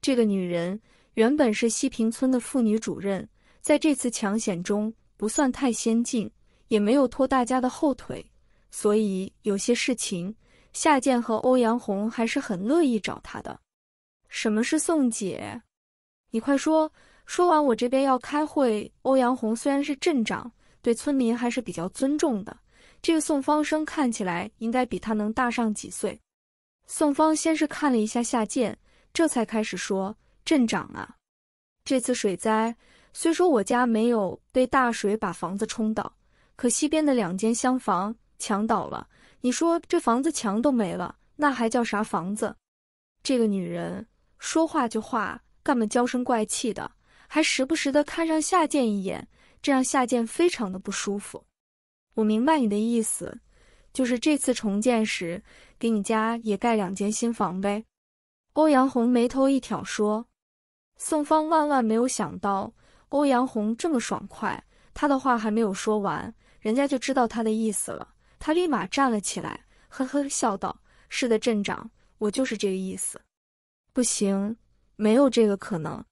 这个女人。原本是西平村的妇女主任，在这次抢险中不算太先进，也没有拖大家的后腿，所以有些事情夏建和欧阳红还是很乐意找他的。什么是宋姐？你快说！说完我这边要开会。欧阳红虽然是镇长，对村民还是比较尊重的。这个宋方生看起来应该比他能大上几岁。宋方先是看了一下夏建，这才开始说。镇长啊，这次水灾虽说我家没有被大水把房子冲倒，可西边的两间厢房墙倒了。你说这房子墙都没了，那还叫啥房子？这个女人说话就话，干嘛娇声怪气的，还时不时的看上下贱一眼，这让下贱非常的不舒服。我明白你的意思，就是这次重建时给你家也盖两间新房呗。欧阳红眉头一挑说。宋芳万万没有想到欧阳红这么爽快，他的话还没有说完，人家就知道他的意思了。他立马站了起来，呵呵笑道：“是的，镇长，我就是这个意思。”不行，没有这个可能。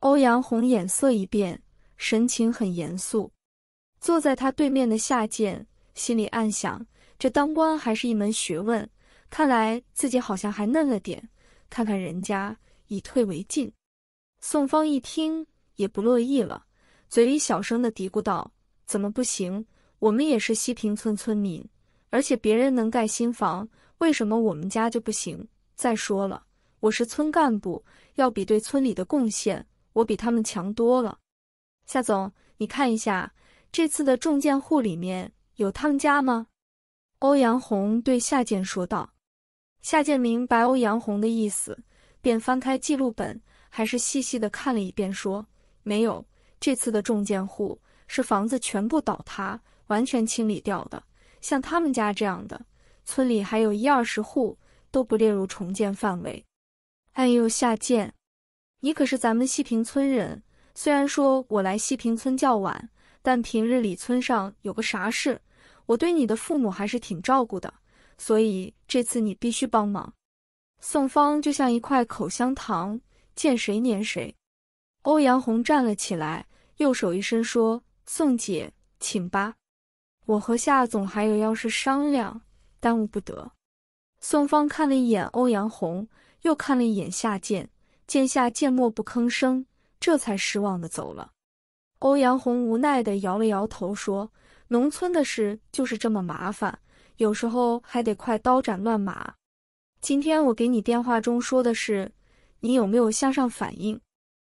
欧阳红眼色一变，神情很严肃。坐在他对面的夏建心里暗想：这当官还是一门学问，看来自己好像还嫩了点。看看人家以退为进。宋芳一听也不乐意了，嘴里小声的嘀咕道：“怎么不行？我们也是西平村村民，而且别人能盖新房，为什么我们家就不行？再说了，我是村干部，要比对村里的贡献，我比他们强多了。”夏总，你看一下这次的重建户里面有他们家吗？”欧阳红对夏建说道。夏建明白欧阳红的意思，便翻开记录本。还是细细的看了一遍，说没有。这次的重建户是房子全部倒塌，完全清理掉的。像他们家这样的，村里还有一二十户都不列入重建范围。哎呦，夏建，你可是咱们西平村人。虽然说我来西平村较晚，但平日里村上有个啥事，我对你的父母还是挺照顾的。所以这次你必须帮忙。宋芳就像一块口香糖。见谁粘谁，欧阳红站了起来，右手一伸，说：“宋姐，请吧，我和夏总还有要事商量，耽误不得。”宋芳看了一眼欧阳红，又看了一眼夏剑，见夏剑默不吭声，这才失望的走了。欧阳红无奈的摇了摇头，说：“农村的事就是这么麻烦，有时候还得快刀斩乱麻。今天我给你电话中说的是。”你有没有向上反映？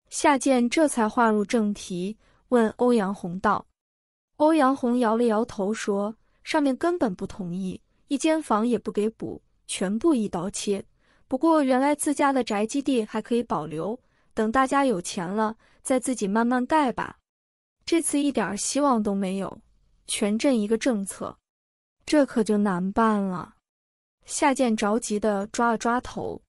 夏建这才话入正题，问欧阳红道：“欧阳红摇了摇头，说：上面根本不同意，一间房也不给补，全部一刀切。不过原来自家的宅基地还可以保留，等大家有钱了再自己慢慢盖吧。这次一点希望都没有，全镇一个政策，这可就难办了。”夏建着急地抓了抓头。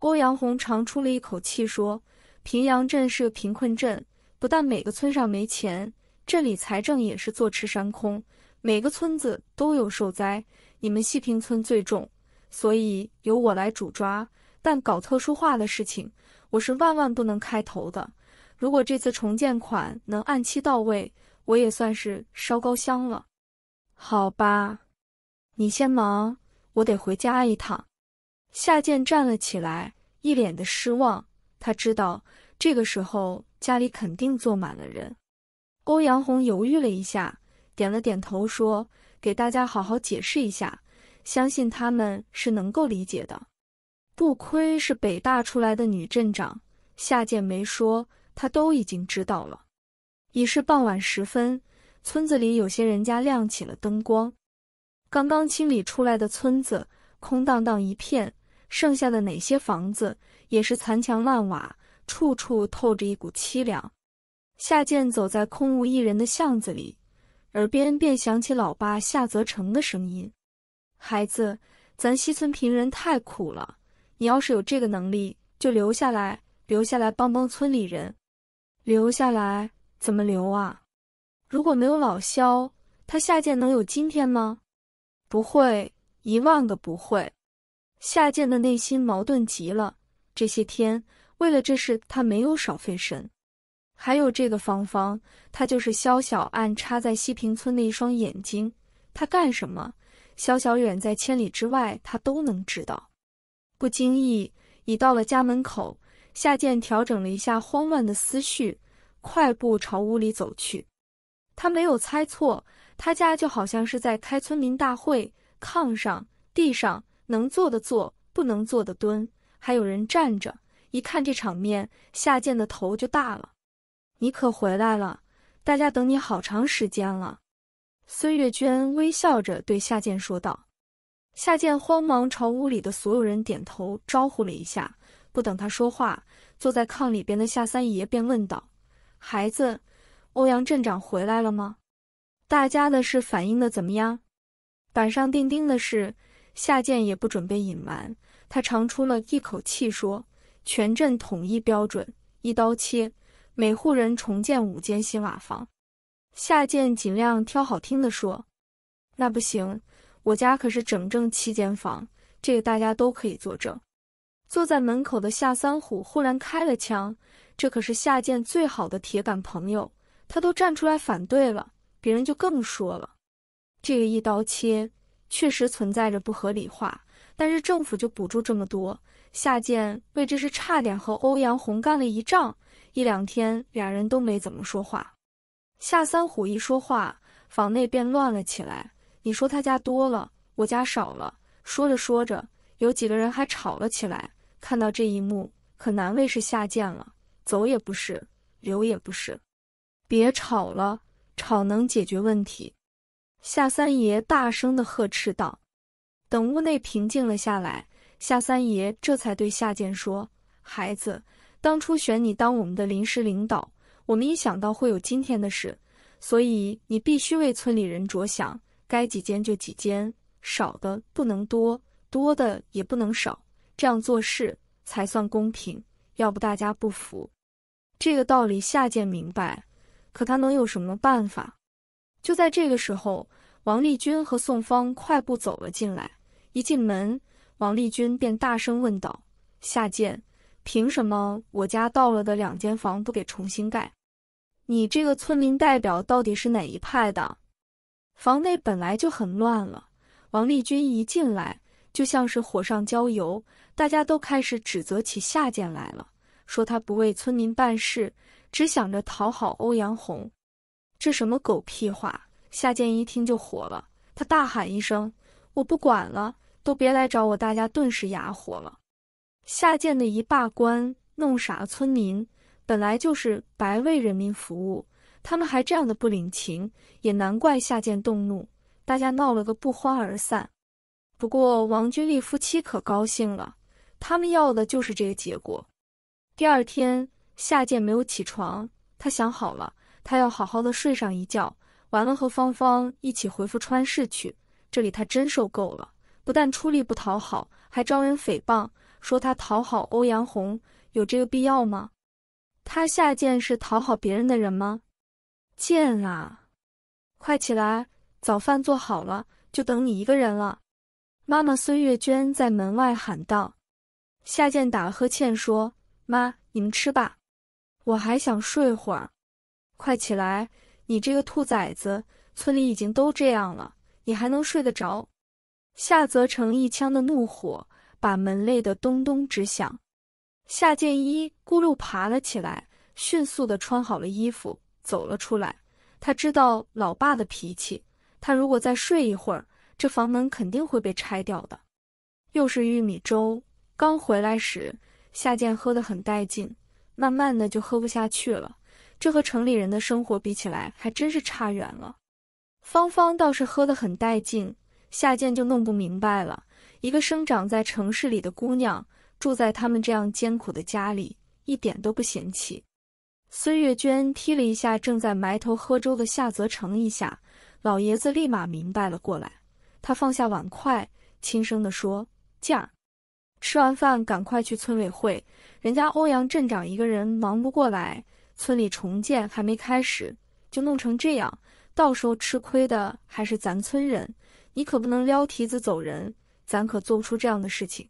欧阳红长出了一口气说：“平阳镇是个贫困镇，不但每个村上没钱，镇里财政也是坐吃山空。每个村子都有受灾，你们西平村最重，所以由我来主抓。但搞特殊化的事情，我是万万不能开头的。如果这次重建款能按期到位，我也算是烧高香了。好吧，你先忙，我得回家一趟。”夏建站了起来，一脸的失望。他知道这个时候家里肯定坐满了人。欧阳红犹豫了一下，点了点头，说：“给大家好好解释一下，相信他们是能够理解的。”不亏是北大出来的女镇长，夏建没说，他都已经知道了。已是傍晚时分，村子里有些人家亮起了灯光。刚刚清理出来的村子空荡荡一片。剩下的哪些房子也是残墙烂瓦，处处透着一股凄凉。夏建走在空无一人的巷子里，耳边便响起老爸夏泽成的声音：“孩子，咱西村平人太苦了。你要是有这个能力，就留下来，留下来帮帮村里人。留下来怎么留啊？如果没有老肖，他夏建能有今天吗？不会，一万个不会。”夏建的内心矛盾极了，这些天为了这事他没有少费神。还有这个芳芳，她就是肖小暗插在西平村的一双眼睛，他干什么，肖小远在千里之外他都能知道。不经意已到了家门口，夏建调整了一下慌乱的思绪，快步朝屋里走去。他没有猜错，他家就好像是在开村民大会，炕上、地上。能坐的坐，不能坐的蹲，还有人站着。一看这场面，夏建的头就大了。你可回来了，大家等你好长时间了。孙月娟微笑着对夏建说道。夏建慌忙朝屋里的所有人点头招呼了一下，不等他说话，坐在炕里边的夏三爷便问道：“孩子，欧阳镇长回来了吗？大家的事反映的怎么样？板上钉钉的事。”夏建也不准备隐瞒，他长出了一口气说：“全镇统一标准，一刀切，每户人重建五间新瓦房。”夏建尽量挑好听的说：“那不行，我家可是整整七间房，这个大家都可以作证。”坐在门口的夏三虎忽然开了腔：“这可是夏建最好的铁杆朋友，他都站出来反对了，别人就更说了，这个一刀切。”确实存在着不合理化，但是政府就补助这么多。夏建为这事差点和欧阳红干了一仗，一两天俩人都没怎么说话。夏三虎一说话，房内便乱了起来。你说他家多了，我家少了，说着说着，有几个人还吵了起来。看到这一幕，可难为是夏建了，走也不是，留也不是。别吵了，吵能解决问题。夏三爷大声的呵斥道：“等屋内平静了下来，夏三爷这才对夏建说：‘孩子，当初选你当我们的临时领导，我们一想到会有今天的事，所以你必须为村里人着想，该几间就几间，少的不能多，多的也不能少，这样做事才算公平。要不大家不服。’这个道理夏建明白，可他能有什么办法？就在这个时候。”王立军和宋芳快步走了进来，一进门，王立军便大声问道：“夏建，凭什么我家到了的两间房不给重新盖？你这个村民代表到底是哪一派的？”房内本来就很乱了，王立军一进来就像是火上浇油，大家都开始指责起夏建来了，说他不为村民办事，只想着讨好欧阳红。这什么狗屁话！夏建一听就火了，他大喊一声：“我不管了，都别来找我！”大家顿时哑火了。夏建的一霸官弄傻了村民，本来就是白为人民服务，他们还这样的不领情，也难怪夏建动怒。大家闹了个不欢而散。不过王军利夫妻可高兴了，他们要的就是这个结果。第二天，夏建没有起床，他想好了，他要好好的睡上一觉。完了，和芳芳一起回复川市去。这里他真受够了，不但出力不讨好，还招人诽谤，说他讨好欧阳红，有这个必要吗？他下贱是讨好别人的人吗？贱啊！快起来，早饭做好了，就等你一个人了。妈妈孙月娟在门外喊道：“夏贱，打了呵欠说，妈，你们吃吧，我还想睡会儿。快起来。”你这个兔崽子！村里已经都这样了，你还能睡得着？夏泽成一腔的怒火把门擂得咚咚直响。夏建一咕噜爬了起来，迅速的穿好了衣服走了出来。他知道老爸的脾气，他如果再睡一会儿，这房门肯定会被拆掉的。又是玉米粥，刚回来时夏建喝得很带劲，慢慢的就喝不下去了。这和城里人的生活比起来，还真是差远了。芳芳倒是喝得很带劲，夏建就弄不明白了。一个生长在城市里的姑娘，住在他们这样艰苦的家里，一点都不嫌弃。孙月娟踢了一下正在埋头喝粥的夏泽成一下，老爷子立马明白了过来。他放下碗筷，轻声的说：“建儿，吃完饭赶快去村委会，人家欧阳镇长一个人忙不过来。”村里重建还没开始，就弄成这样，到时候吃亏的还是咱村人。你可不能撩蹄子走人，咱可做不出这样的事情。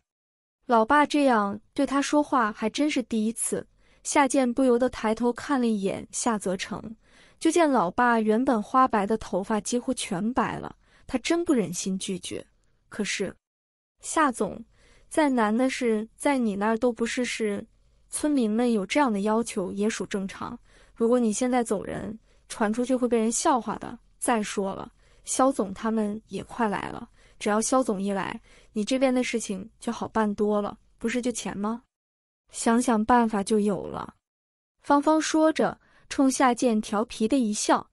老爸这样对他说话还真是第一次。夏建不由得抬头看了一眼夏泽成，就见老爸原本花白的头发几乎全白了。他真不忍心拒绝，可是夏总，再难的事在你那儿都不是事。村民们有这样的要求也属正常。如果你现在走人，传出去会被人笑话的。再说了，肖总他们也快来了，只要肖总一来，你这边的事情就好办多了，不是？就钱吗？想想办法就有了。芳芳说着，冲夏建调皮的一笑。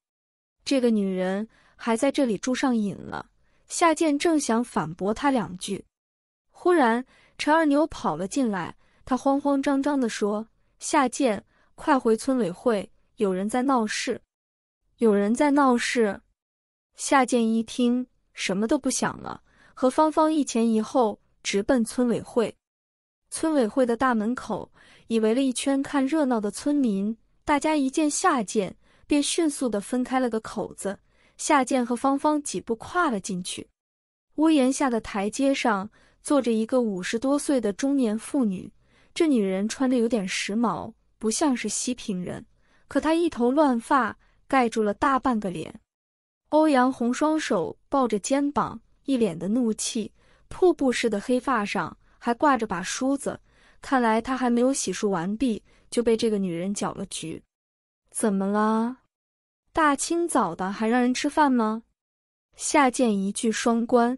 这个女人还在这里住上瘾了。夏建正想反驳她两句，忽然陈二牛跑了进来。他慌慌张张地说：“夏建，快回村委会，有人在闹事！”有人在闹事。夏建一听，什么都不想了，和芳芳一前一后直奔村委会。村委会的大门口已围了一圈看热闹的村民，大家一见夏建，便迅速的分开了个口子。夏建和芳芳几步跨了进去。屋檐下的台阶上坐着一个五十多岁的中年妇女。这女人穿的有点时髦，不像是西平人。可她一头乱发盖住了大半个脸。欧阳红双手抱着肩膀，一脸的怒气。瀑布似的黑发上还挂着把梳子，看来他还没有洗漱完毕就被这个女人搅了局。怎么了？大清早的还让人吃饭吗？夏贱一句双关，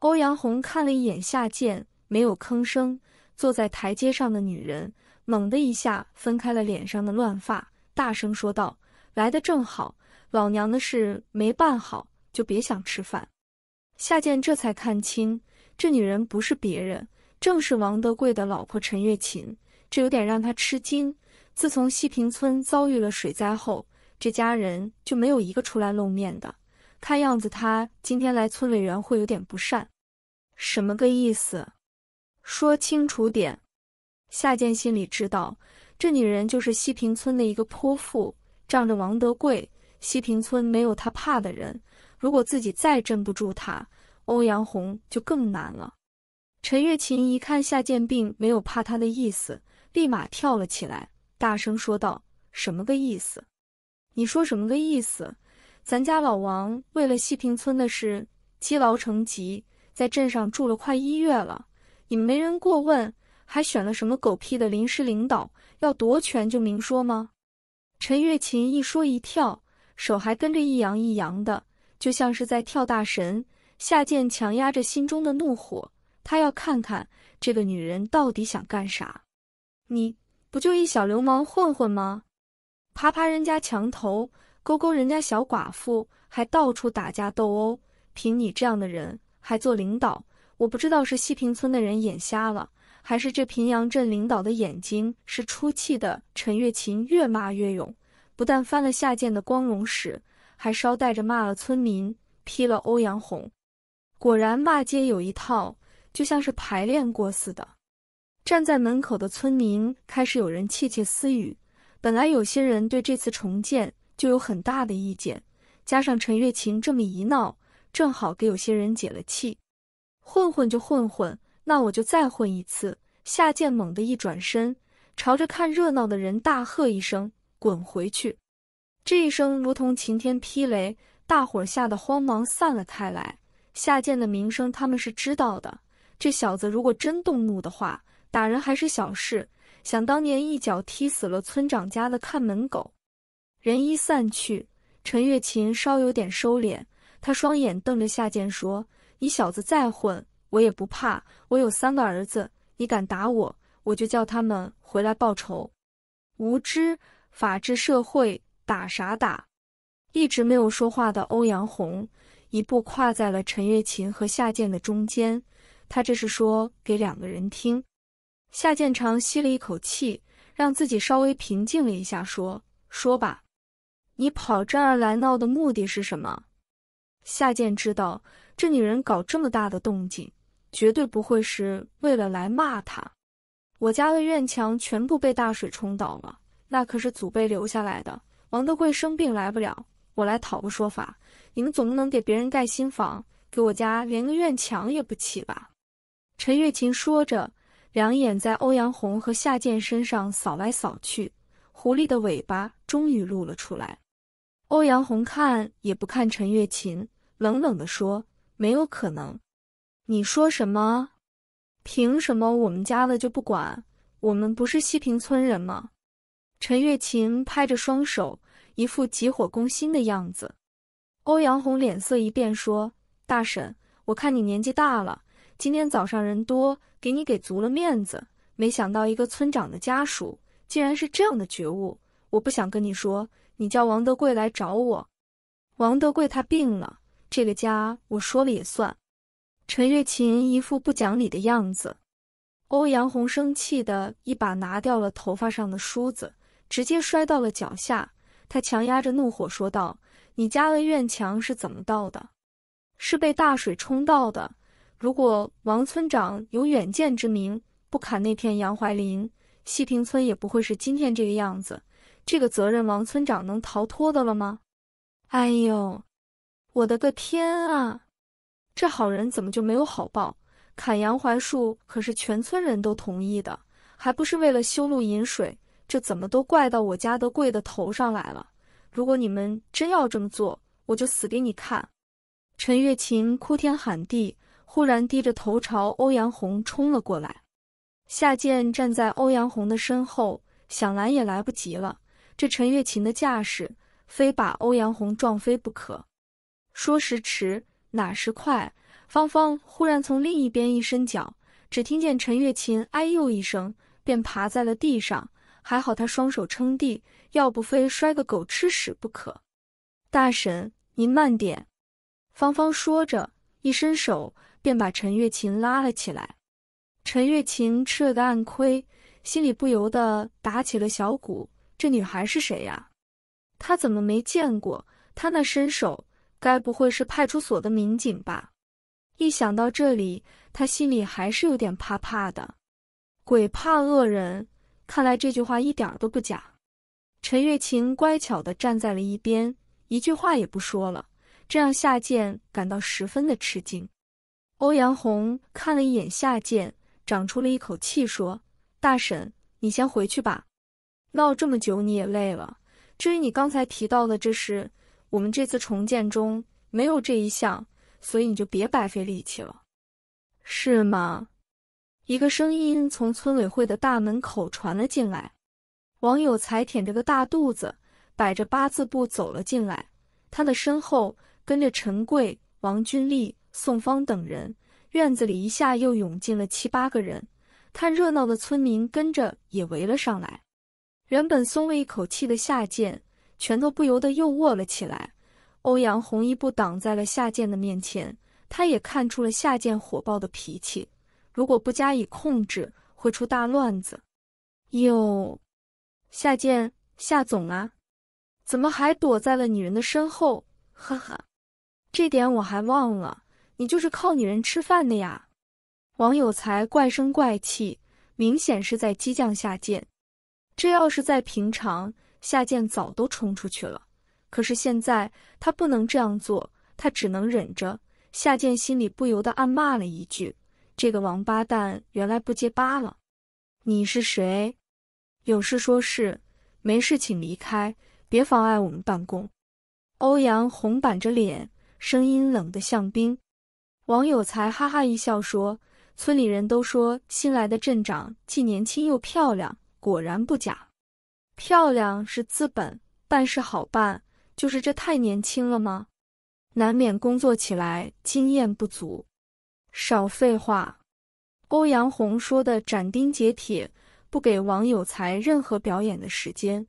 欧阳红看了一眼夏贱，没有吭声。坐在台阶上的女人猛地一下分开了脸上的乱发，大声说道：“来的正好，老娘的事没办好，就别想吃饭。”夏建这才看清，这女人不是别人，正是王德贵的老婆陈月琴。这有点让他吃惊。自从西平村遭遇了水灾后，这家人就没有一个出来露面的。看样子，他今天来村委员会有点不善，什么个意思？说清楚点。夏建心里知道，这女人就是西平村的一个泼妇，仗着王德贵，西平村没有他怕的人。如果自己再镇不住她，欧阳红就更难了。陈月琴一看夏建并没有怕他的意思，立马跳了起来，大声说道：“什么个意思？你说什么个意思？咱家老王为了西平村的事，积劳成疾，在镇上住了快一月了。”你们没人过问，还选了什么狗屁的临时领导？要夺权就明说吗？陈月琴一说一跳，手还跟着一扬一扬的，就像是在跳大神。夏剑强压着心中的怒火，他要看看这个女人到底想干啥。你不就一小流氓混混吗？爬爬人家墙头，勾勾人家小寡妇，还到处打架斗殴。凭你这样的人，还做领导？我不知道是西平村的人眼瞎了，还是这平阳镇领导的眼睛是出气的。陈月琴越骂越勇，不但翻了下贱的光荣史，还捎带着骂了村民，批了欧阳红。果然骂街有一套，就像是排练过似的。站在门口的村民开始有人窃窃私语。本来有些人对这次重建就有很大的意见，加上陈月琴这么一闹，正好给有些人解了气。混混就混混，那我就再混一次。夏剑猛地一转身，朝着看热闹的人大喝一声：“滚回去！”这一声如同晴天霹雷，大伙吓得慌忙散了开来。夏剑的名声他们是知道的，这小子如果真动怒的话，打人还是小事，想当年一脚踢死了村长家的看门狗。人一散去，陈月琴稍有点收敛，他双眼瞪着夏剑说。你小子再混，我也不怕。我有三个儿子，你敢打我，我就叫他们回来报仇。无知，法治社会，打啥打？一直没有说话的欧阳红，一步跨在了陈月琴和夏建的中间。他这是说给两个人听。夏建长吸了一口气，让自己稍微平静了一下，说：“说吧，你跑这儿来闹的目的是什么？”夏建知道。这女人搞这么大的动静，绝对不会是为了来骂他。我家的院墙全部被大水冲倒了，那可是祖辈留下来的。王德贵生病来不了，我来讨个说法。你们总不能给别人盖新房，给我家连个院墙也不起吧？陈月琴说着，两眼在欧阳红和夏建身上扫来扫去，狐狸的尾巴终于露了出来。欧阳红看也不看陈月琴，冷冷地说。没有可能！你说什么？凭什么我们家的就不管？我们不是西平村人吗？陈月琴拍着双手，一副急火攻心的样子。欧阳红脸色一变，说：“大婶，我看你年纪大了，今天早上人多，给你给足了面子。没想到一个村长的家属，竟然是这样的觉悟。我不想跟你说，你叫王德贵来找我。王德贵他病了。”这个家我说了也算。陈月琴一副不讲理的样子，欧阳红生气地一把拿掉了头发上的梳子，直接摔到了脚下。他强压着怒火说道：“你家的院墙是怎么倒的？是被大水冲倒的。如果王村长有远见之明，不砍那片杨槐林，西平村也不会是今天这个样子。这个责任王村长能逃脱的了吗？”哎呦！我的个天啊！这好人怎么就没有好报？砍杨槐树可是全村人都同意的，还不是为了修路引水？这怎么都怪到我家德贵的头上来了？如果你们真要这么做，我就死给你看！陈月琴哭天喊地，忽然低着头朝欧阳红冲了过来。夏剑站在欧阳红的身后，想拦也来不及了。这陈月琴的架势，非把欧阳红撞飞不可。说时迟，哪时快！芳芳忽然从另一边一伸脚，只听见陈月琴“哎呦”一声，便爬在了地上。还好她双手撑地，要不非摔个狗吃屎不可。大婶，您慢点！芳芳说着，一伸手便把陈月琴拉了起来。陈月琴吃了个暗亏，心里不由得打起了小鼓：这女孩是谁呀？她怎么没见过？她那身手！该不会是派出所的民警吧？一想到这里，他心里还是有点怕怕的。鬼怕恶人，看来这句话一点都不假。陈月琴乖巧的站在了一边，一句话也不说了，这让夏剑感到十分的吃惊。欧阳红看了一眼夏剑，长出了一口气，说：“大婶，你先回去吧，闹这么久你也累了。至于你刚才提到的这事……”我们这次重建中没有这一项，所以你就别白费力气了，是吗？一个声音从村委会的大门口传了进来。王有才腆着个大肚子，摆着八字步走了进来，他的身后跟着陈贵、王军利、宋芳等人。院子里一下又涌进了七八个人，看热闹的村民跟着也围了上来。原本松了一口气的夏建。拳头不由得又握了起来。欧阳红一步挡在了夏剑的面前，他也看出了夏剑火爆的脾气，如果不加以控制，会出大乱子。哟，夏剑，夏总啊，怎么还躲在了女人的身后？呵呵，这点我还忘了，你就是靠女人吃饭的呀！王有才怪声怪气，明显是在激将夏贱。这要是在平常……夏建早都冲出去了，可是现在他不能这样做，他只能忍着。夏建心里不由得暗骂了一句：“这个王八蛋，原来不结巴了。”“你是谁？有事说事，没事请离开，别妨碍我们办公。”欧阳红板着脸，声音冷得像冰。王有才哈哈一笑说：“村里人都说新来的镇长既年轻又漂亮，果然不假。”漂亮是资本，办事好办，就是这太年轻了吗？难免工作起来经验不足。少废话！欧阳红说的斩钉截铁，不给王有才任何表演的时间。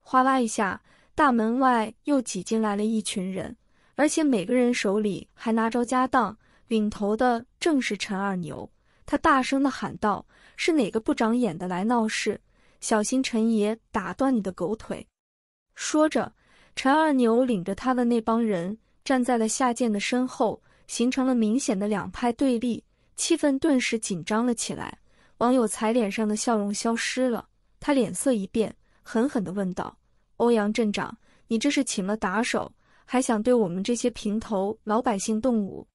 哗啦一下，大门外又挤进来了一群人，而且每个人手里还拿着家当。领头的正是陈二牛，他大声的喊道：“是哪个不长眼的来闹事？”小心陈爷打断你的狗腿！说着，陈二牛领着他的那帮人站在了夏建的身后，形成了明显的两派对立，气氛顿时紧张了起来。王有才脸上的笑容消失了，他脸色一变，狠狠地问道：“欧阳镇长，你这是请了打手，还想对我们这些平头老百姓动武？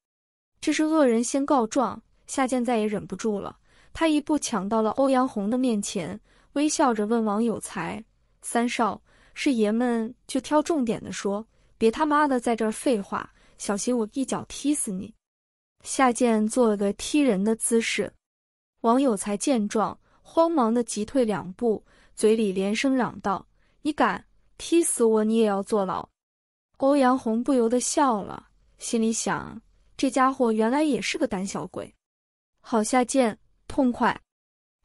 这是恶人先告状！”夏建再也忍不住了，他一步抢到了欧阳红的面前。微笑着问王有才：“三少是爷们，就挑重点的说，别他妈的在这废话，小心我一脚踢死你！”夏剑做了个踢人的姿势，王有才见状，慌忙的急退两步，嘴里连声嚷道：“你敢踢死我，你也要坐牢！”欧阳红不由得笑了，心里想：这家伙原来也是个胆小鬼，好夏贱，痛快！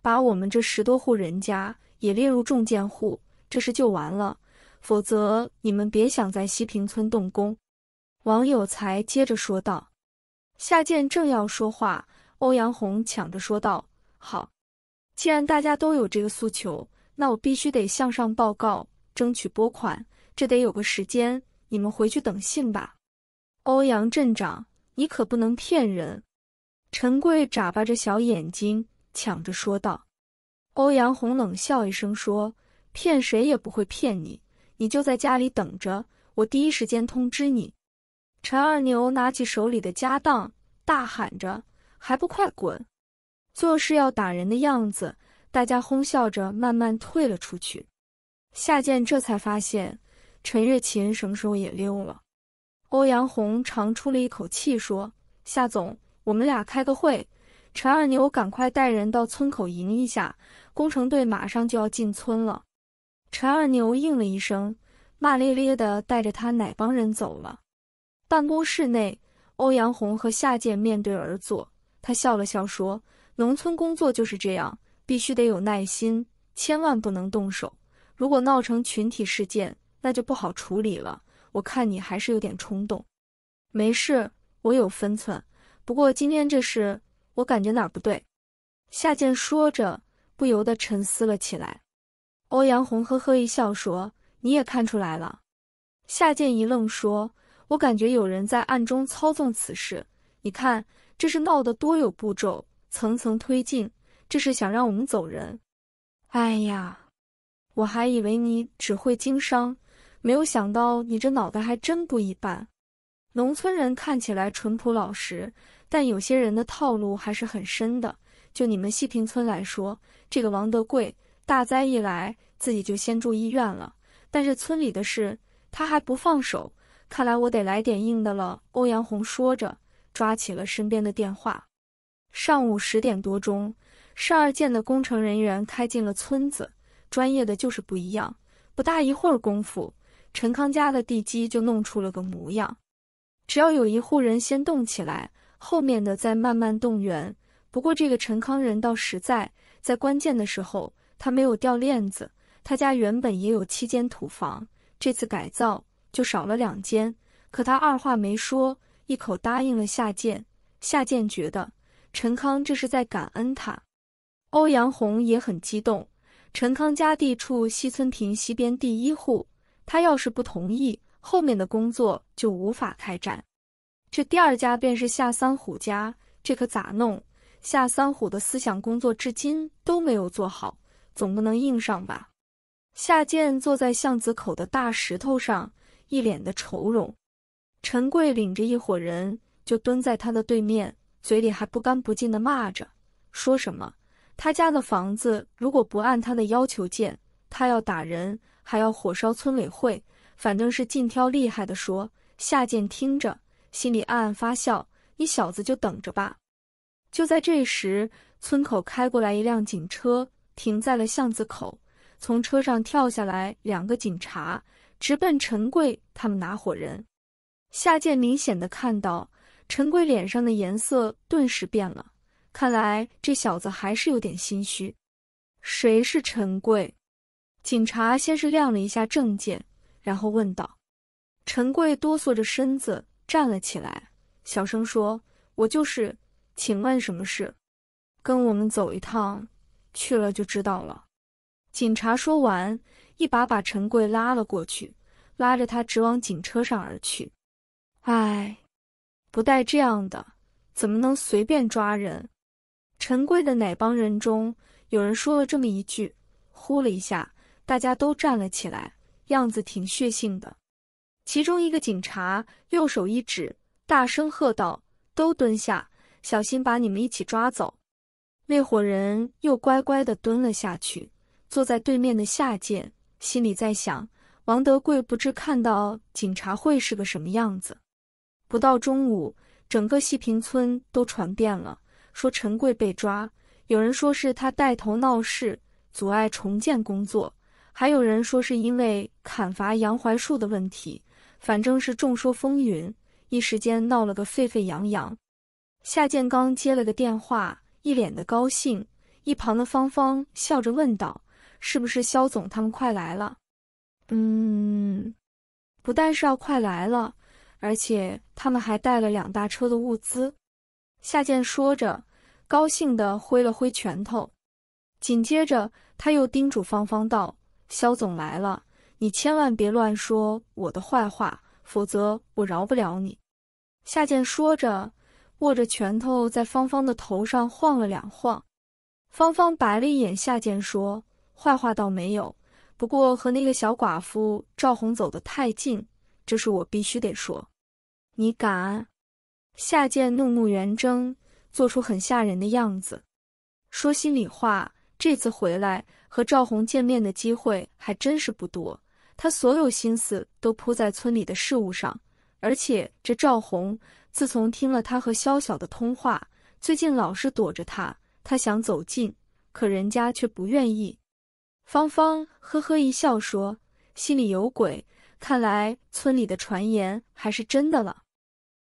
把我们这十多户人家也列入重建户，这事就完了。否则，你们别想在西平村动工。”王有才接着说道。夏建正要说话，欧阳红抢着说道：“好，既然大家都有这个诉求，那我必须得向上报告，争取拨款。这得有个时间，你们回去等信吧。”欧阳镇长，你可不能骗人。”陈贵眨巴着小眼睛。抢着说道，欧阳红冷笑一声说：“骗谁也不会骗你，你就在家里等着，我第一时间通知你。”陈二牛拿起手里的家当，大喊着：“还不快滚！”做事要打人的样子，大家哄笑着慢慢退了出去。夏建这才发现陈月琴什么时候也溜了。欧阳红长出了一口气说：“夏总，我们俩开个会。”陈二牛，赶快带人到村口迎一下，工程队马上就要进村了。陈二牛应了一声，骂咧咧的带着他哪帮人走了。办公室内，欧阳红和夏建面对而坐，他笑了笑说：“农村工作就是这样，必须得有耐心，千万不能动手。如果闹成群体事件，那就不好处理了。我看你还是有点冲动。”“没事，我有分寸。不过今天这事……”我感觉哪儿不对？夏剑说着，不由得沉思了起来。欧阳红呵呵一笑说：“你也看出来了。”夏剑一愣说：“我感觉有人在暗中操纵此事。你看，这是闹得多有步骤，层层推进，这是想让我们走人。”哎呀，我还以为你只会经商，没有想到你这脑袋还真不一般。农村人看起来淳朴老实。但有些人的套路还是很深的。就你们西平村来说，这个王德贵大灾一来，自己就先住医院了。但是村里的事他还不放手。看来我得来点硬的了。”欧阳红说着，抓起了身边的电话。上午十点多钟，十二建的工程人员开进了村子。专业的就是不一样。不大一会儿功夫，陈康家的地基就弄出了个模样。只要有一户人先动起来。后面的在慢慢动员，不过这个陈康人倒实在，在关键的时候他没有掉链子。他家原本也有七间土房，这次改造就少了两间，可他二话没说，一口答应了夏建。夏建觉得陈康这是在感恩他。欧阳红也很激动，陈康家地处西村坪西边第一户，他要是不同意，后面的工作就无法开展。这第二家便是夏三虎家，这可咋弄？夏三虎的思想工作至今都没有做好，总不能硬上吧？夏建坐在巷子口的大石头上，一脸的愁容。陈贵领着一伙人就蹲在他的对面，嘴里还不干不净的骂着，说什么他家的房子如果不按他的要求建，他要打人，还要火烧村委会，反正是尽挑厉害的说。夏建听着。心里暗暗发笑，你小子就等着吧！就在这时，村口开过来一辆警车，停在了巷子口。从车上跳下来两个警察，直奔陈贵他们拿伙人。夏建明显的看到陈贵脸上的颜色顿时变了，看来这小子还是有点心虚。谁是陈贵？警察先是亮了一下证件，然后问道：“陈贵，哆嗦着身子。”站了起来，小声说：“我就是，请问什么事？跟我们走一趟，去了就知道了。”警察说完，一把把陈贵拉了过去，拉着他直往警车上而去。哎，不带这样的，怎么能随便抓人？陈贵的哪帮人中有人说了这么一句，呼了一下，大家都站了起来，样子挺血性的。其中一个警察右手一指，大声喝道：“都蹲下，小心把你们一起抓走！”那伙人又乖乖的蹲了下去。坐在对面的下贱，心里在想：王德贵不知看到警察会是个什么样子。不到中午，整个西平村都传遍了，说陈贵被抓。有人说是他带头闹事，阻碍重建工作；还有人说是因为砍伐杨槐树的问题。反正是众说风云，一时间闹了个沸沸扬扬。夏建刚接了个电话，一脸的高兴。一旁的芳芳笑着问道：“是不是肖总他们快来了？”“嗯，不但是要快来了，而且他们还带了两大车的物资。”夏建说着，高兴地挥了挥拳头。紧接着，他又叮嘱芳芳道：“肖总来了。”你千万别乱说我的坏话，否则我饶不了你。”夏剑说着，握着拳头在芳芳的头上晃了两晃。芳芳白了一眼夏剑，说：“坏话倒没有，不过和那个小寡妇赵红走得太近，这是我必须得说。”你敢？夏剑怒目圆睁，做出很吓人的样子，说：“心里话，这次回来和赵红见面的机会还真是不多。”他所有心思都扑在村里的事务上，而且这赵红自从听了他和萧潇的通话，最近老是躲着他。他想走近，可人家却不愿意。芳芳呵呵一笑说：“心里有鬼。”看来村里的传言还是真的了。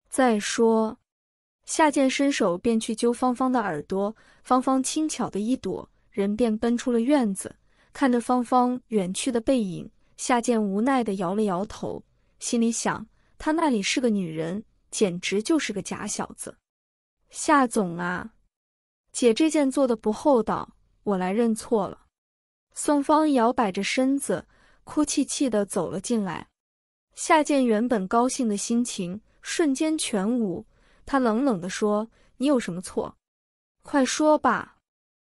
再说，夏健伸手便去揪芳芳的耳朵，芳芳轻巧的一躲，人便奔出了院子。看着芳芳远去的背影。夏建无奈的摇了摇头，心里想：他那里是个女人，简直就是个假小子。夏总啊，姐这件做的不厚道，我来认错了。宋芳摇摆着身子，哭泣泣的走了进来。夏建原本高兴的心情瞬间全无，他冷冷的说：“你有什么错？快说吧！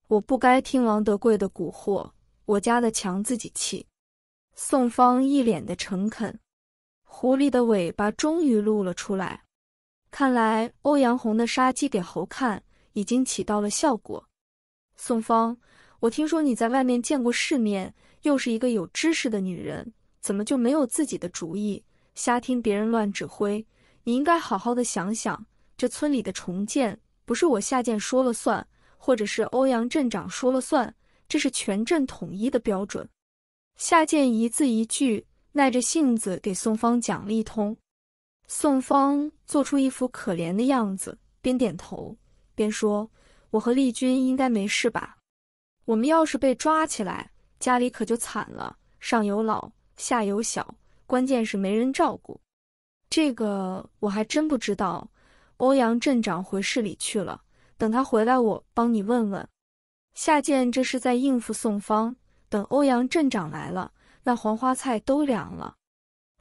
我不该听王德贵的蛊惑，我家的墙自己砌。”宋芳一脸的诚恳，狐狸的尾巴终于露了出来。看来欧阳红的杀鸡给猴看已经起到了效果。宋芳，我听说你在外面见过世面，又是一个有知识的女人，怎么就没有自己的主意，瞎听别人乱指挥？你应该好好的想想，这村里的重建不是我夏建说了算，或者是欧阳镇长说了算，这是全镇统一的标准。夏建一字一句，耐着性子给宋芳讲了一通。宋芳做出一副可怜的样子，边点头边说：“我和丽君应该没事吧？我们要是被抓起来，家里可就惨了，上有老，下有小，关键是没人照顾。”这个我还真不知道。欧阳镇长回市里去了，等他回来，我帮你问问。夏建这是在应付宋芳。等欧阳镇长来了，那黄花菜都凉了。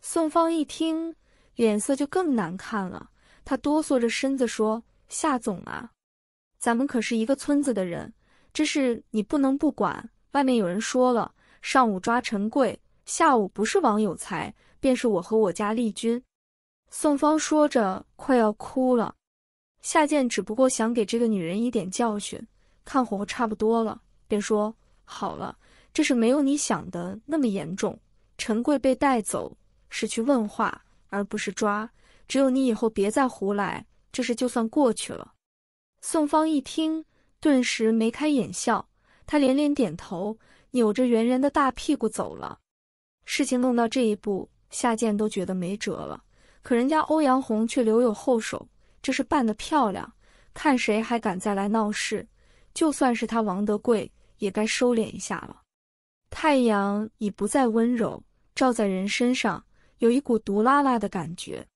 宋芳一听，脸色就更难看了。他哆嗦着身子说：“夏总啊，咱们可是一个村子的人，这事你不能不管。外面有人说了，上午抓陈贵，下午不是王有才，便是我和我家丽君。”宋芳说着，快要哭了。夏建只不过想给这个女人一点教训，看火候差不多了，便说：“好了。”这是没有你想的那么严重。陈贵被带走是去问话，而不是抓。只有你以后别再胡来，这事就算过去了。宋芳一听，顿时眉开眼笑，她连连点头，扭着圆圆的大屁股走了。事情弄到这一步，夏建都觉得没辙了。可人家欧阳红却留有后手，这事办得漂亮。看谁还敢再来闹事！就算是他王德贵，也该收敛一下了。太阳已不再温柔，照在人身上有一股毒辣辣的感觉。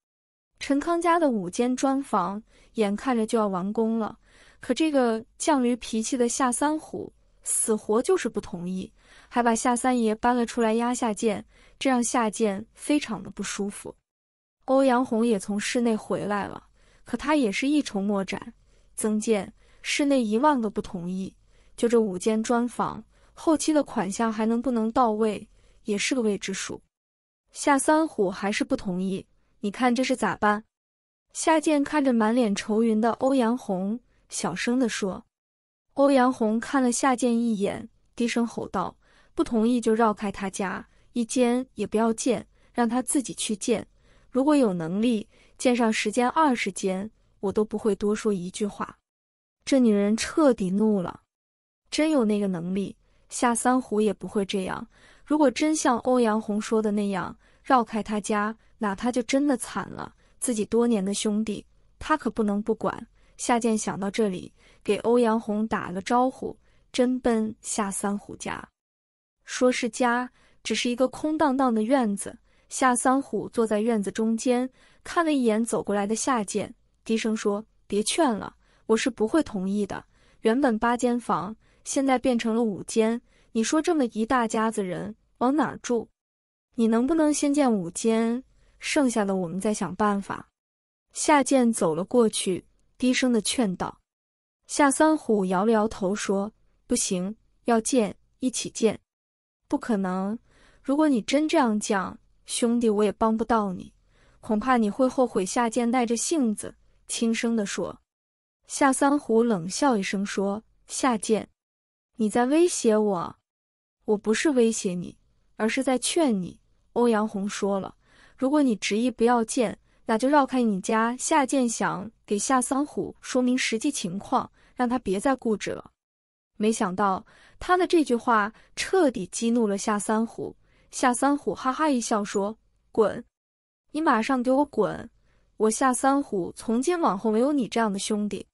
陈康家的五间砖房眼看着就要完工了，可这个犟驴脾气的夏三虎死活就是不同意，还把夏三爷搬了出来压下贱，这让夏建非常的不舒服。欧阳红也从室内回来了，可他也是一筹莫展。曾建室内一万个不同意，就这五间砖房。后期的款项还能不能到位，也是个未知数。夏三虎还是不同意，你看这是咋办？夏健看着满脸愁云的欧阳红，小声的说。欧阳红看了夏建一眼，低声吼道：“不同意就绕开他家，一间也不要建，让他自己去建。如果有能力建上十间、二十间，我都不会多说一句话。”这女人彻底怒了，真有那个能力！夏三虎也不会这样。如果真像欧阳红说的那样绕开他家，那他就真的惨了。自己多年的兄弟，他可不能不管。夏建想到这里，给欧阳红打了招呼，真奔夏三虎家。说是家，只是一个空荡荡的院子。夏三虎坐在院子中间，看了一眼走过来的夏建，低声说：“别劝了，我是不会同意的。原本八间房。”现在变成了五间，你说这么一大家子人往哪住？你能不能先建五间，剩下的我们再想办法？夏建走了过去，低声的劝道。夏三虎摇了摇头，说：“不行，要建一起建，不可能。如果你真这样讲，兄弟我也帮不到你，恐怕你会后悔。”夏建耐着性子，轻声的说。夏三虎冷笑一声，说：“夏建。”你在威胁我，我不是威胁你，而是在劝你。欧阳红说了，如果你执意不要见，那就绕开你家夏建，想给夏三虎说明实际情况，让他别再固执了。没想到他的这句话彻底激怒了夏三虎。夏三虎哈哈一笑说：“滚，你马上给我滚！我夏三虎从今往后没有你这样的兄弟。”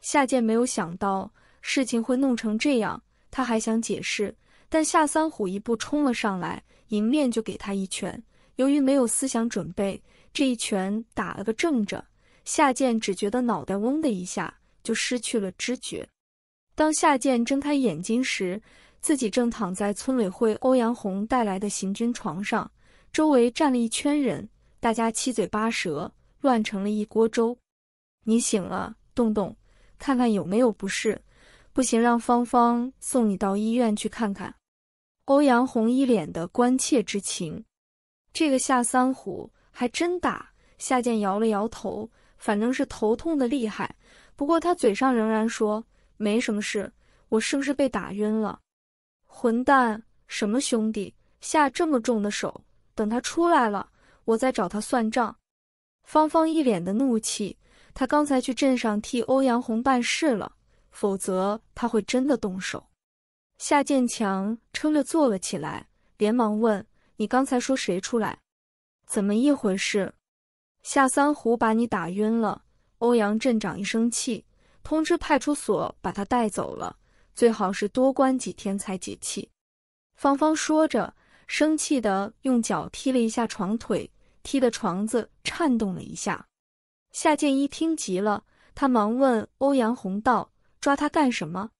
夏建没有想到。事情会弄成这样，他还想解释，但夏三虎一步冲了上来，迎面就给他一拳。由于没有思想准备，这一拳打了个正着，夏剑只觉得脑袋嗡的一下，就失去了知觉。当夏剑睁开眼睛时，自己正躺在村委会欧阳红带来的行军床上，周围站了一圈人，大家七嘴八舌，乱成了一锅粥。你醒了，洞洞，看看有没有不适。不行，让芳芳送你到医院去看看。欧阳红一脸的关切之情。这个夏三虎还真打夏剑摇了摇头，反正是头痛的厉害。不过他嘴上仍然说没什么事。我是不是被打晕了？混蛋！什么兄弟下这么重的手？等他出来了，我再找他算账。芳芳一脸的怒气，她刚才去镇上替欧阳红办事了。否则他会真的动手。夏建强撑着坐了起来，连忙问：“你刚才说谁出来？怎么一回事？”夏三虎把你打晕了，欧阳镇长一生气，通知派出所把他带走了，最好是多关几天才解气。”芳芳说着，生气的用脚踢了一下床腿，踢得床子颤动了一下。夏建一听急了，他忙问欧阳红道。抓他干什么？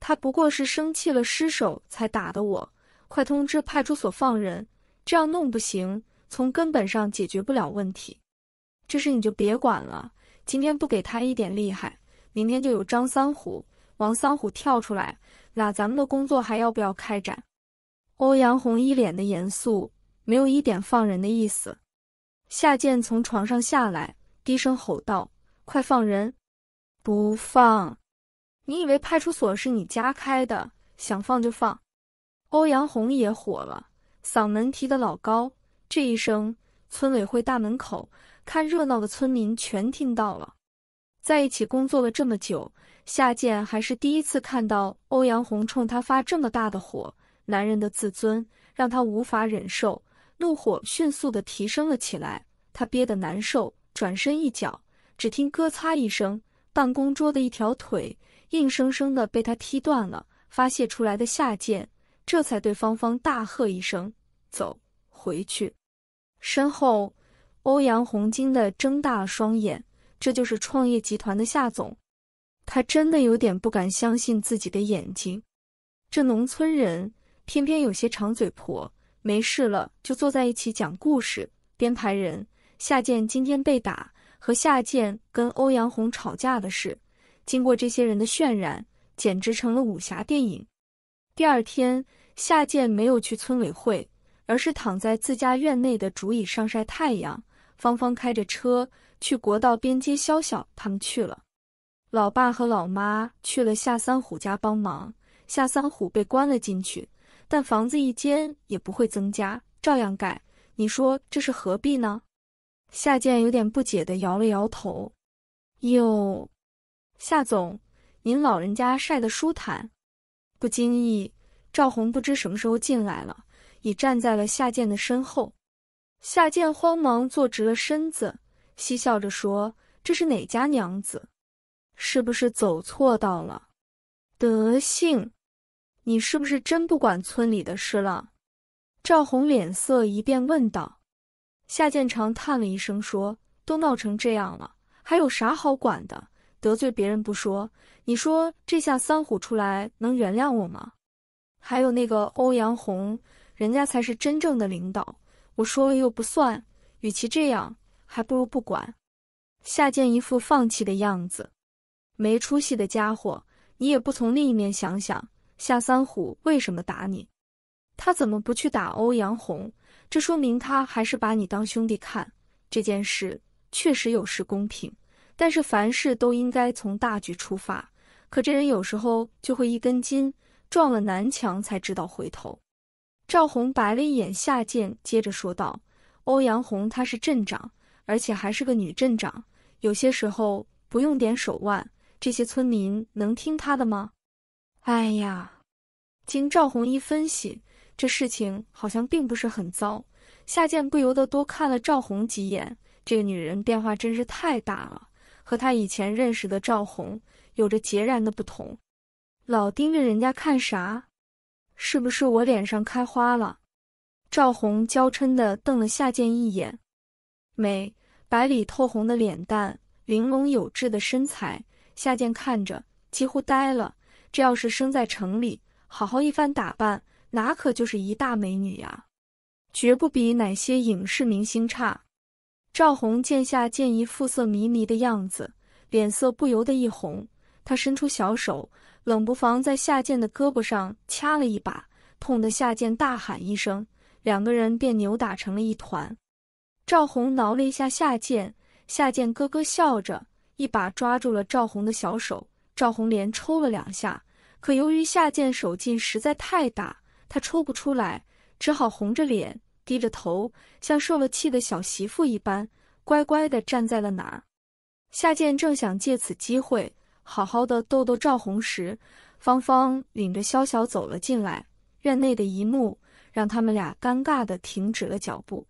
他不过是生气了失手才打的我。快通知派出所放人，这样弄不行，从根本上解决不了问题。这事你就别管了。今天不给他一点厉害，明天就有张三虎、王三虎跳出来，那咱们的工作还要不要开展？欧阳红一脸的严肃，没有一点放人的意思。夏剑从床上下来，低声吼道：“快放人！不放！”你以为派出所是你家开的，想放就放？欧阳红也火了，嗓门提得老高，这一声，村委会大门口看热闹的村民全听到了。在一起工作了这么久，夏建还是第一次看到欧阳红冲他发这么大的火，男人的自尊让他无法忍受，怒火迅速的提升了起来，他憋得难受，转身一脚，只听咯嚓一声，办公桌的一条腿。硬生生的被他踢断了，发泄出来的夏贱，这才对芳芳大喝一声：“走回去！”身后，欧阳红惊的睁大了双眼，这就是创业集团的夏总，他真的有点不敢相信自己的眼睛。这农村人偏偏有些长嘴婆，没事了就坐在一起讲故事，编排人。夏建今天被打和夏建跟欧阳红吵架的事。经过这些人的渲染，简直成了武侠电影。第二天，夏建没有去村委会，而是躺在自家院内的竹椅上晒太阳。芳芳开着车去国道边接肖小他们去了。老爸和老妈去了夏三虎家帮忙。夏三虎被关了进去，但房子一间也不会增加，照样盖。你说这是何必呢？夏建有点不解地摇了摇头。哟。夏总，您老人家晒得舒坦。不经意，赵红不知什么时候进来了，已站在了夏建的身后。夏建慌忙坐直了身子，嬉笑着说：“这是哪家娘子？是不是走错道了？德性，你是不是真不管村里的事了？”赵红脸色一变，问道。夏建长叹了一声，说：“都闹成这样了，还有啥好管的？”得罪别人不说，你说这下三虎出来能原谅我吗？还有那个欧阳红，人家才是真正的领导，我说了又不算。与其这样，还不如不管。夏建一副放弃的样子，没出息的家伙，你也不从另一面想想，夏三虎为什么打你？他怎么不去打欧阳红？这说明他还是把你当兄弟看。这件事确实有失公平。但是凡事都应该从大局出发，可这人有时候就会一根筋，撞了南墙才知道回头。赵红白了一眼夏剑，接着说道：“欧阳红她是镇长，而且还是个女镇长，有些时候不用点手腕，这些村民能听她的吗？”哎呀，经赵红一分析，这事情好像并不是很糟。夏剑不由得多看了赵红几眼，这个女人变化真是太大了。和他以前认识的赵红有着截然的不同，老盯着人家看啥？是不是我脸上开花了？赵红娇嗔的瞪了夏建一眼，美白里透红的脸蛋，玲珑有致的身材，夏建看着几乎呆了。这要是生在城里，好好一番打扮，哪可就是一大美女呀，绝不比哪些影视明星差。赵红见夏建一肤色迷迷的样子，脸色不由得一红。他伸出小手，冷不防在夏建的胳膊上掐了一把，痛得夏建大喊一声，两个人便扭打成了一团。赵红挠了一下夏建，夏建咯咯笑着，一把抓住了赵红的小手。赵红连抽了两下，可由于夏建手劲实在太大，他抽不出来，只好红着脸。低着头，像受了气的小媳妇一般，乖乖地站在了哪儿。夏建正想借此机会好好的逗逗赵红时，芳芳领着萧小走了进来。院内的一幕让他们俩尴尬地停止了脚步。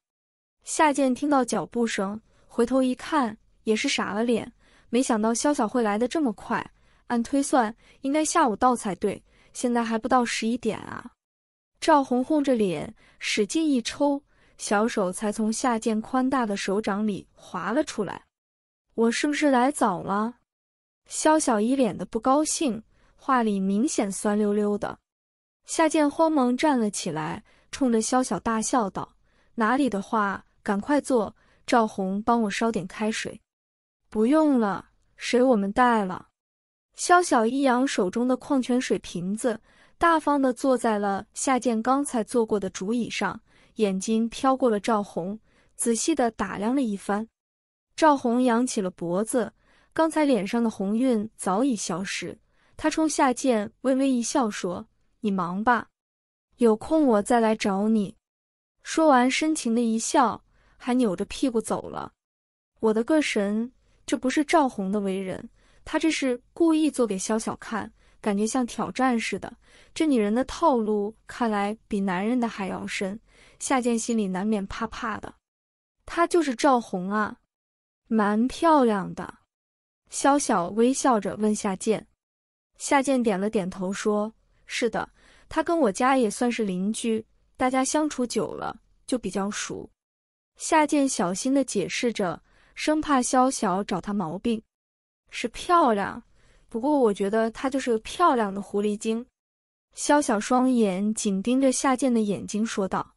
夏建听到脚步声，回头一看，也是傻了脸。没想到萧小会来的这么快，按推算应该下午到才对，现在还不到十一点啊。赵红红着脸，使劲一抽，小手才从夏建宽大的手掌里滑了出来。我是不是来早了？肖小一脸的不高兴，话里明显酸溜溜的。夏建慌忙站了起来，冲着肖小大笑道：“哪里的话，赶快坐。”赵红，帮我烧点开水。不用了，水我们带了。肖小一扬手中的矿泉水瓶子。大方的坐在了夏建刚才坐过的竹椅上，眼睛飘过了赵红，仔细的打量了一番。赵红扬起了脖子，刚才脸上的红晕早已消失。他冲夏建微微一笑，说：“你忙吧，有空我再来找你。”说完，深情的一笑，还扭着屁股走了。我的个神，这不是赵红的为人，他这是故意做给萧小看。感觉像挑战似的，这女人的套路看来比男人的还要深。夏建心里难免怕怕的。她就是赵红啊，蛮漂亮的。萧小微笑着问夏建，夏建点了点头说：“是的，她跟我家也算是邻居，大家相处久了就比较熟。”夏建小心的解释着，生怕萧小找她毛病。是漂亮。不过我觉得她就是个漂亮的狐狸精，肖小双眼紧盯着夏剑的眼睛说道。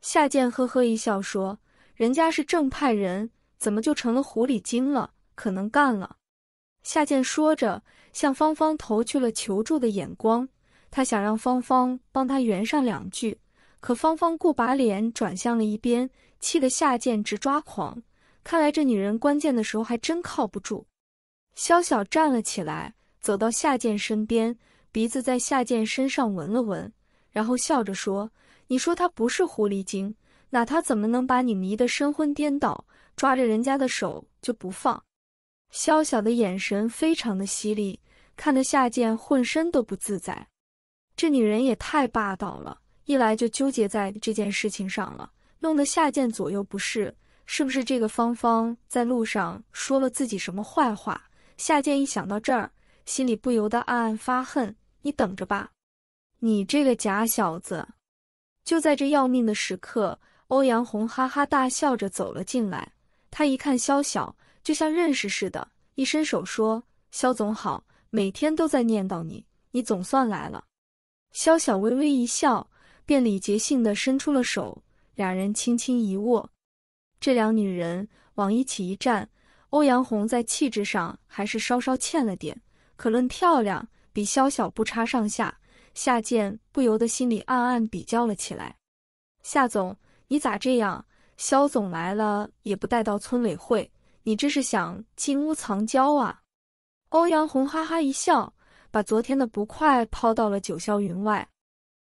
夏剑呵呵一笑说：“人家是正派人，怎么就成了狐狸精了？可能干了。”夏剑说着，向芳芳投去了求助的眼光，他想让芳芳帮他圆上两句，可芳芳顾把脸转向了一边，气得夏剑直抓狂。看来这女人关键的时候还真靠不住。萧潇站了起来，走到夏剑身边，鼻子在夏剑身上闻了闻，然后笑着说：“你说她不是狐狸精，那她怎么能把你迷得神魂颠倒，抓着人家的手就不放？”萧潇的眼神非常的犀利，看得夏剑浑身都不自在。这女人也太霸道了，一来就纠结在这件事情上了，弄得夏剑左右不适。是不是这个芳芳在路上说了自己什么坏话？夏建一想到这儿，心里不由得暗暗发恨：“你等着吧，你这个假小子！”就在这要命的时刻，欧阳红哈哈大笑着走了进来。他一看肖小，就像认识似的，一伸手说：“肖总好，每天都在念叨你，你总算来了。”肖小微微一笑，便礼节性的伸出了手，俩人轻轻一握。这两女人往一起一站。欧阳红在气质上还是稍稍欠了点，可论漂亮，比萧小不差上下。夏建不由得心里暗暗比较了起来。夏总，你咋这样？肖总来了也不带到村委会，你这是想金屋藏娇啊？欧阳红哈哈一笑，把昨天的不快抛到了九霄云外。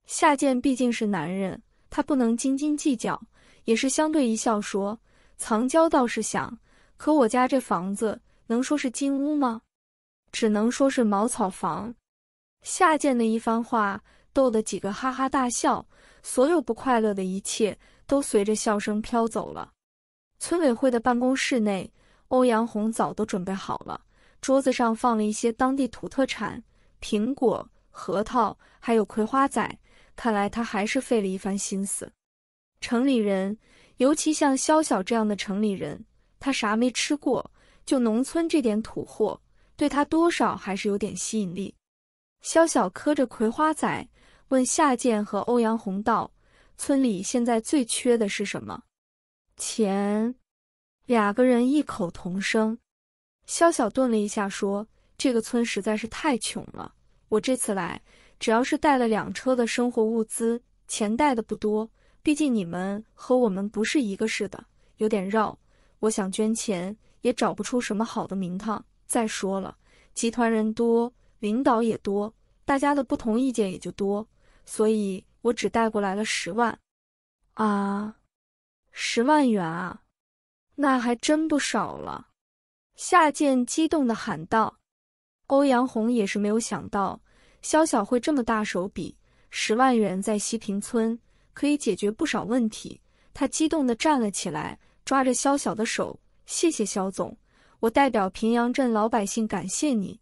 夏建毕竟是男人，他不能斤斤计较，也是相对一笑说：“藏娇倒是想。”可我家这房子能说是金屋吗？只能说是茅草房。下贱的一番话逗得几个哈哈大笑，所有不快乐的一切都随着笑声飘走了。村委会的办公室内，欧阳红早都准备好了，桌子上放了一些当地土特产，苹果、核桃还有葵花籽。看来他还是费了一番心思。城里人，尤其像肖小这样的城里人。他啥没吃过，就农村这点土货，对他多少还是有点吸引力。肖小磕着葵花仔，问夏建和欧阳红道：“村里现在最缺的是什么？”钱。两个人异口同声。肖小顿了一下，说：“这个村实在是太穷了，我这次来，只要是带了两车的生活物资，钱带的不多，毕竟你们和我们不是一个市的，有点绕。”我想捐钱，也找不出什么好的名堂。再说了，集团人多，领导也多，大家的不同意见也就多，所以我只带过来了十万啊，十万元啊，那还真不少了。夏建激动的喊道：“欧阳红也是没有想到肖小会这么大手笔，十万元在西平村可以解决不少问题。”他激动的站了起来。抓着肖小的手，谢谢肖总，我代表平阳镇老百姓感谢你。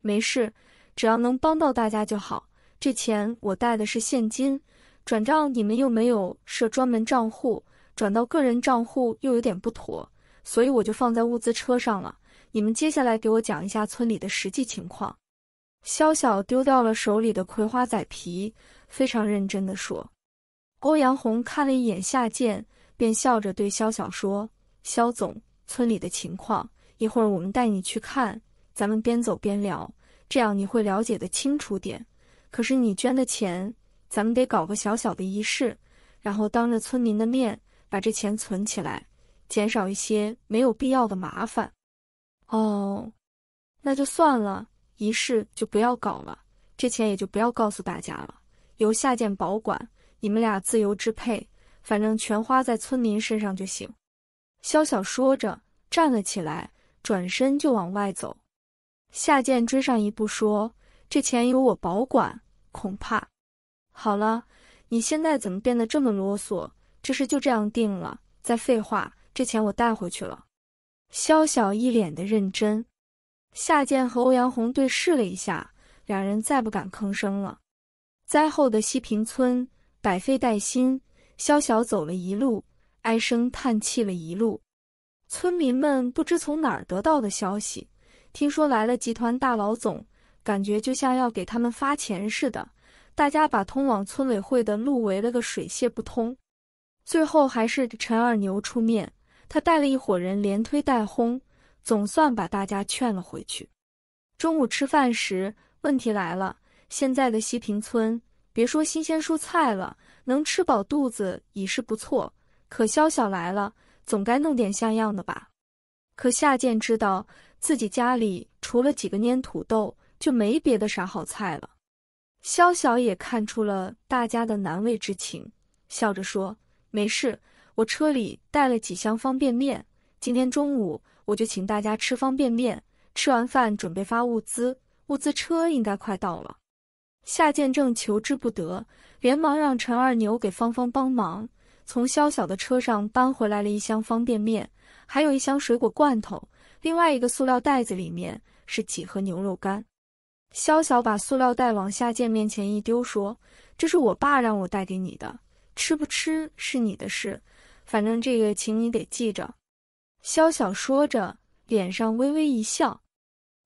没事，只要能帮到大家就好。这钱我带的是现金，转账你们又没有设专门账户，转到个人账户又有点不妥，所以我就放在物资车上了。你们接下来给我讲一下村里的实际情况。肖小丢掉了手里的葵花籽皮，非常认真地说。欧阳红看了一眼下贱，便笑着对肖小说：“肖总，村里的情况，一会儿我们带你去看，咱们边走边聊，这样你会了解的清楚点。可是你捐的钱，咱们得搞个小小的仪式，然后当着村民的面把这钱存起来，减少一些没有必要的麻烦。哦，那就算了，仪式就不要搞了，这钱也就不要告诉大家了，由下贱保管，你们俩自由支配。”反正全花在村民身上就行。”萧潇说着，站了起来，转身就往外走。夏建追上一步，说：“这钱由我保管，恐怕……好了，你现在怎么变得这么啰嗦？这事就这样定了。再废话，这钱我带回去了。”萧潇一脸的认真。夏建和欧阳红对视了一下，两人再不敢吭声了。灾后的西平村，百废待兴。萧潇走了一路，唉声叹气了一路。村民们不知从哪儿得到的消息，听说来了集团大老总，感觉就像要给他们发钱似的。大家把通往村委会的路围了个水泄不通。最后还是陈二牛出面，他带了一伙人，连推带轰，总算把大家劝了回去。中午吃饭时，问题来了。现在的西坪村，别说新鲜蔬菜了。能吃饱肚子已是不错，可萧潇来了，总该弄点像样的吧。可夏建知道自己家里除了几个蔫土豆，就没别的啥好菜了。萧潇也看出了大家的难为之情，笑着说：“没事，我车里带了几箱方便面，今天中午我就请大家吃方便面。吃完饭准备发物资，物资车应该快到了。”夏建正求之不得，连忙让陈二牛给芳芳帮忙，从肖小的车上搬回来了一箱方便面，还有一箱水果罐头，另外一个塑料袋子里面是几盒牛肉干。肖小把塑料袋往夏建面前一丢，说：“这是我爸让我带给你的，吃不吃是你的事，反正这个请你得记着。”肖小说着，脸上微微一笑。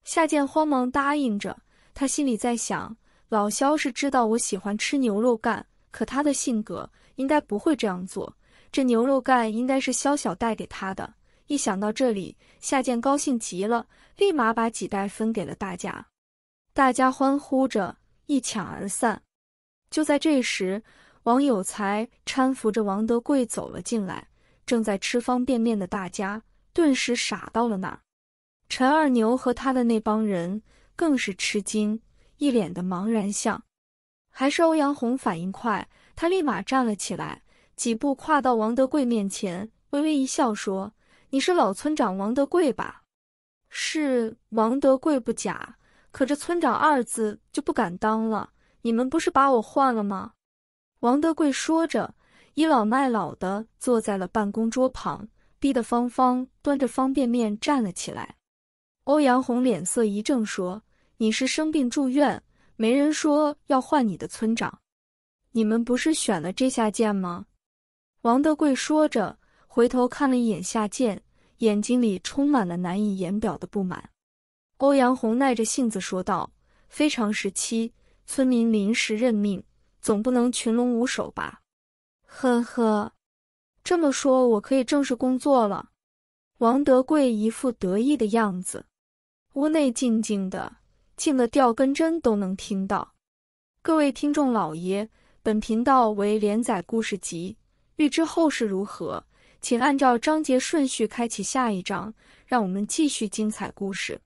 夏建慌忙答应着，他心里在想。老肖是知道我喜欢吃牛肉干，可他的性格应该不会这样做。这牛肉干应该是肖小带给他的。一想到这里，夏建高兴极了，立马把几袋分给了大家。大家欢呼着，一抢而散。就在这时，王有才搀扶着王德贵走了进来，正在吃方便面的大家顿时傻到了那儿。陈二牛和他的那帮人更是吃惊。一脸的茫然相，还是欧阳红反应快，他立马站了起来，几步跨到王德贵面前，微微一笑说：“你是老村长王德贵吧？”“是王德贵不假，可这村长二字就不敢当了。”“你们不是把我换了吗？”王德贵说着，倚老卖老的坐在了办公桌旁，逼得芳芳端着方便面站了起来。欧阳红脸色一正说。你是生病住院，没人说要换你的村长。你们不是选了这下贱吗？王德贵说着，回头看了一眼下贱，眼睛里充满了难以言表的不满。欧阳红耐着性子说道：“非常时期，村民临时任命，总不能群龙无首吧？”呵呵，这么说，我可以正式工作了。王德贵一副得意的样子。屋内静静的。静的掉根针都能听到。各位听众老爷，本频道为连载故事集，欲知后事如何，请按照章节顺序开启下一章，让我们继续精彩故事。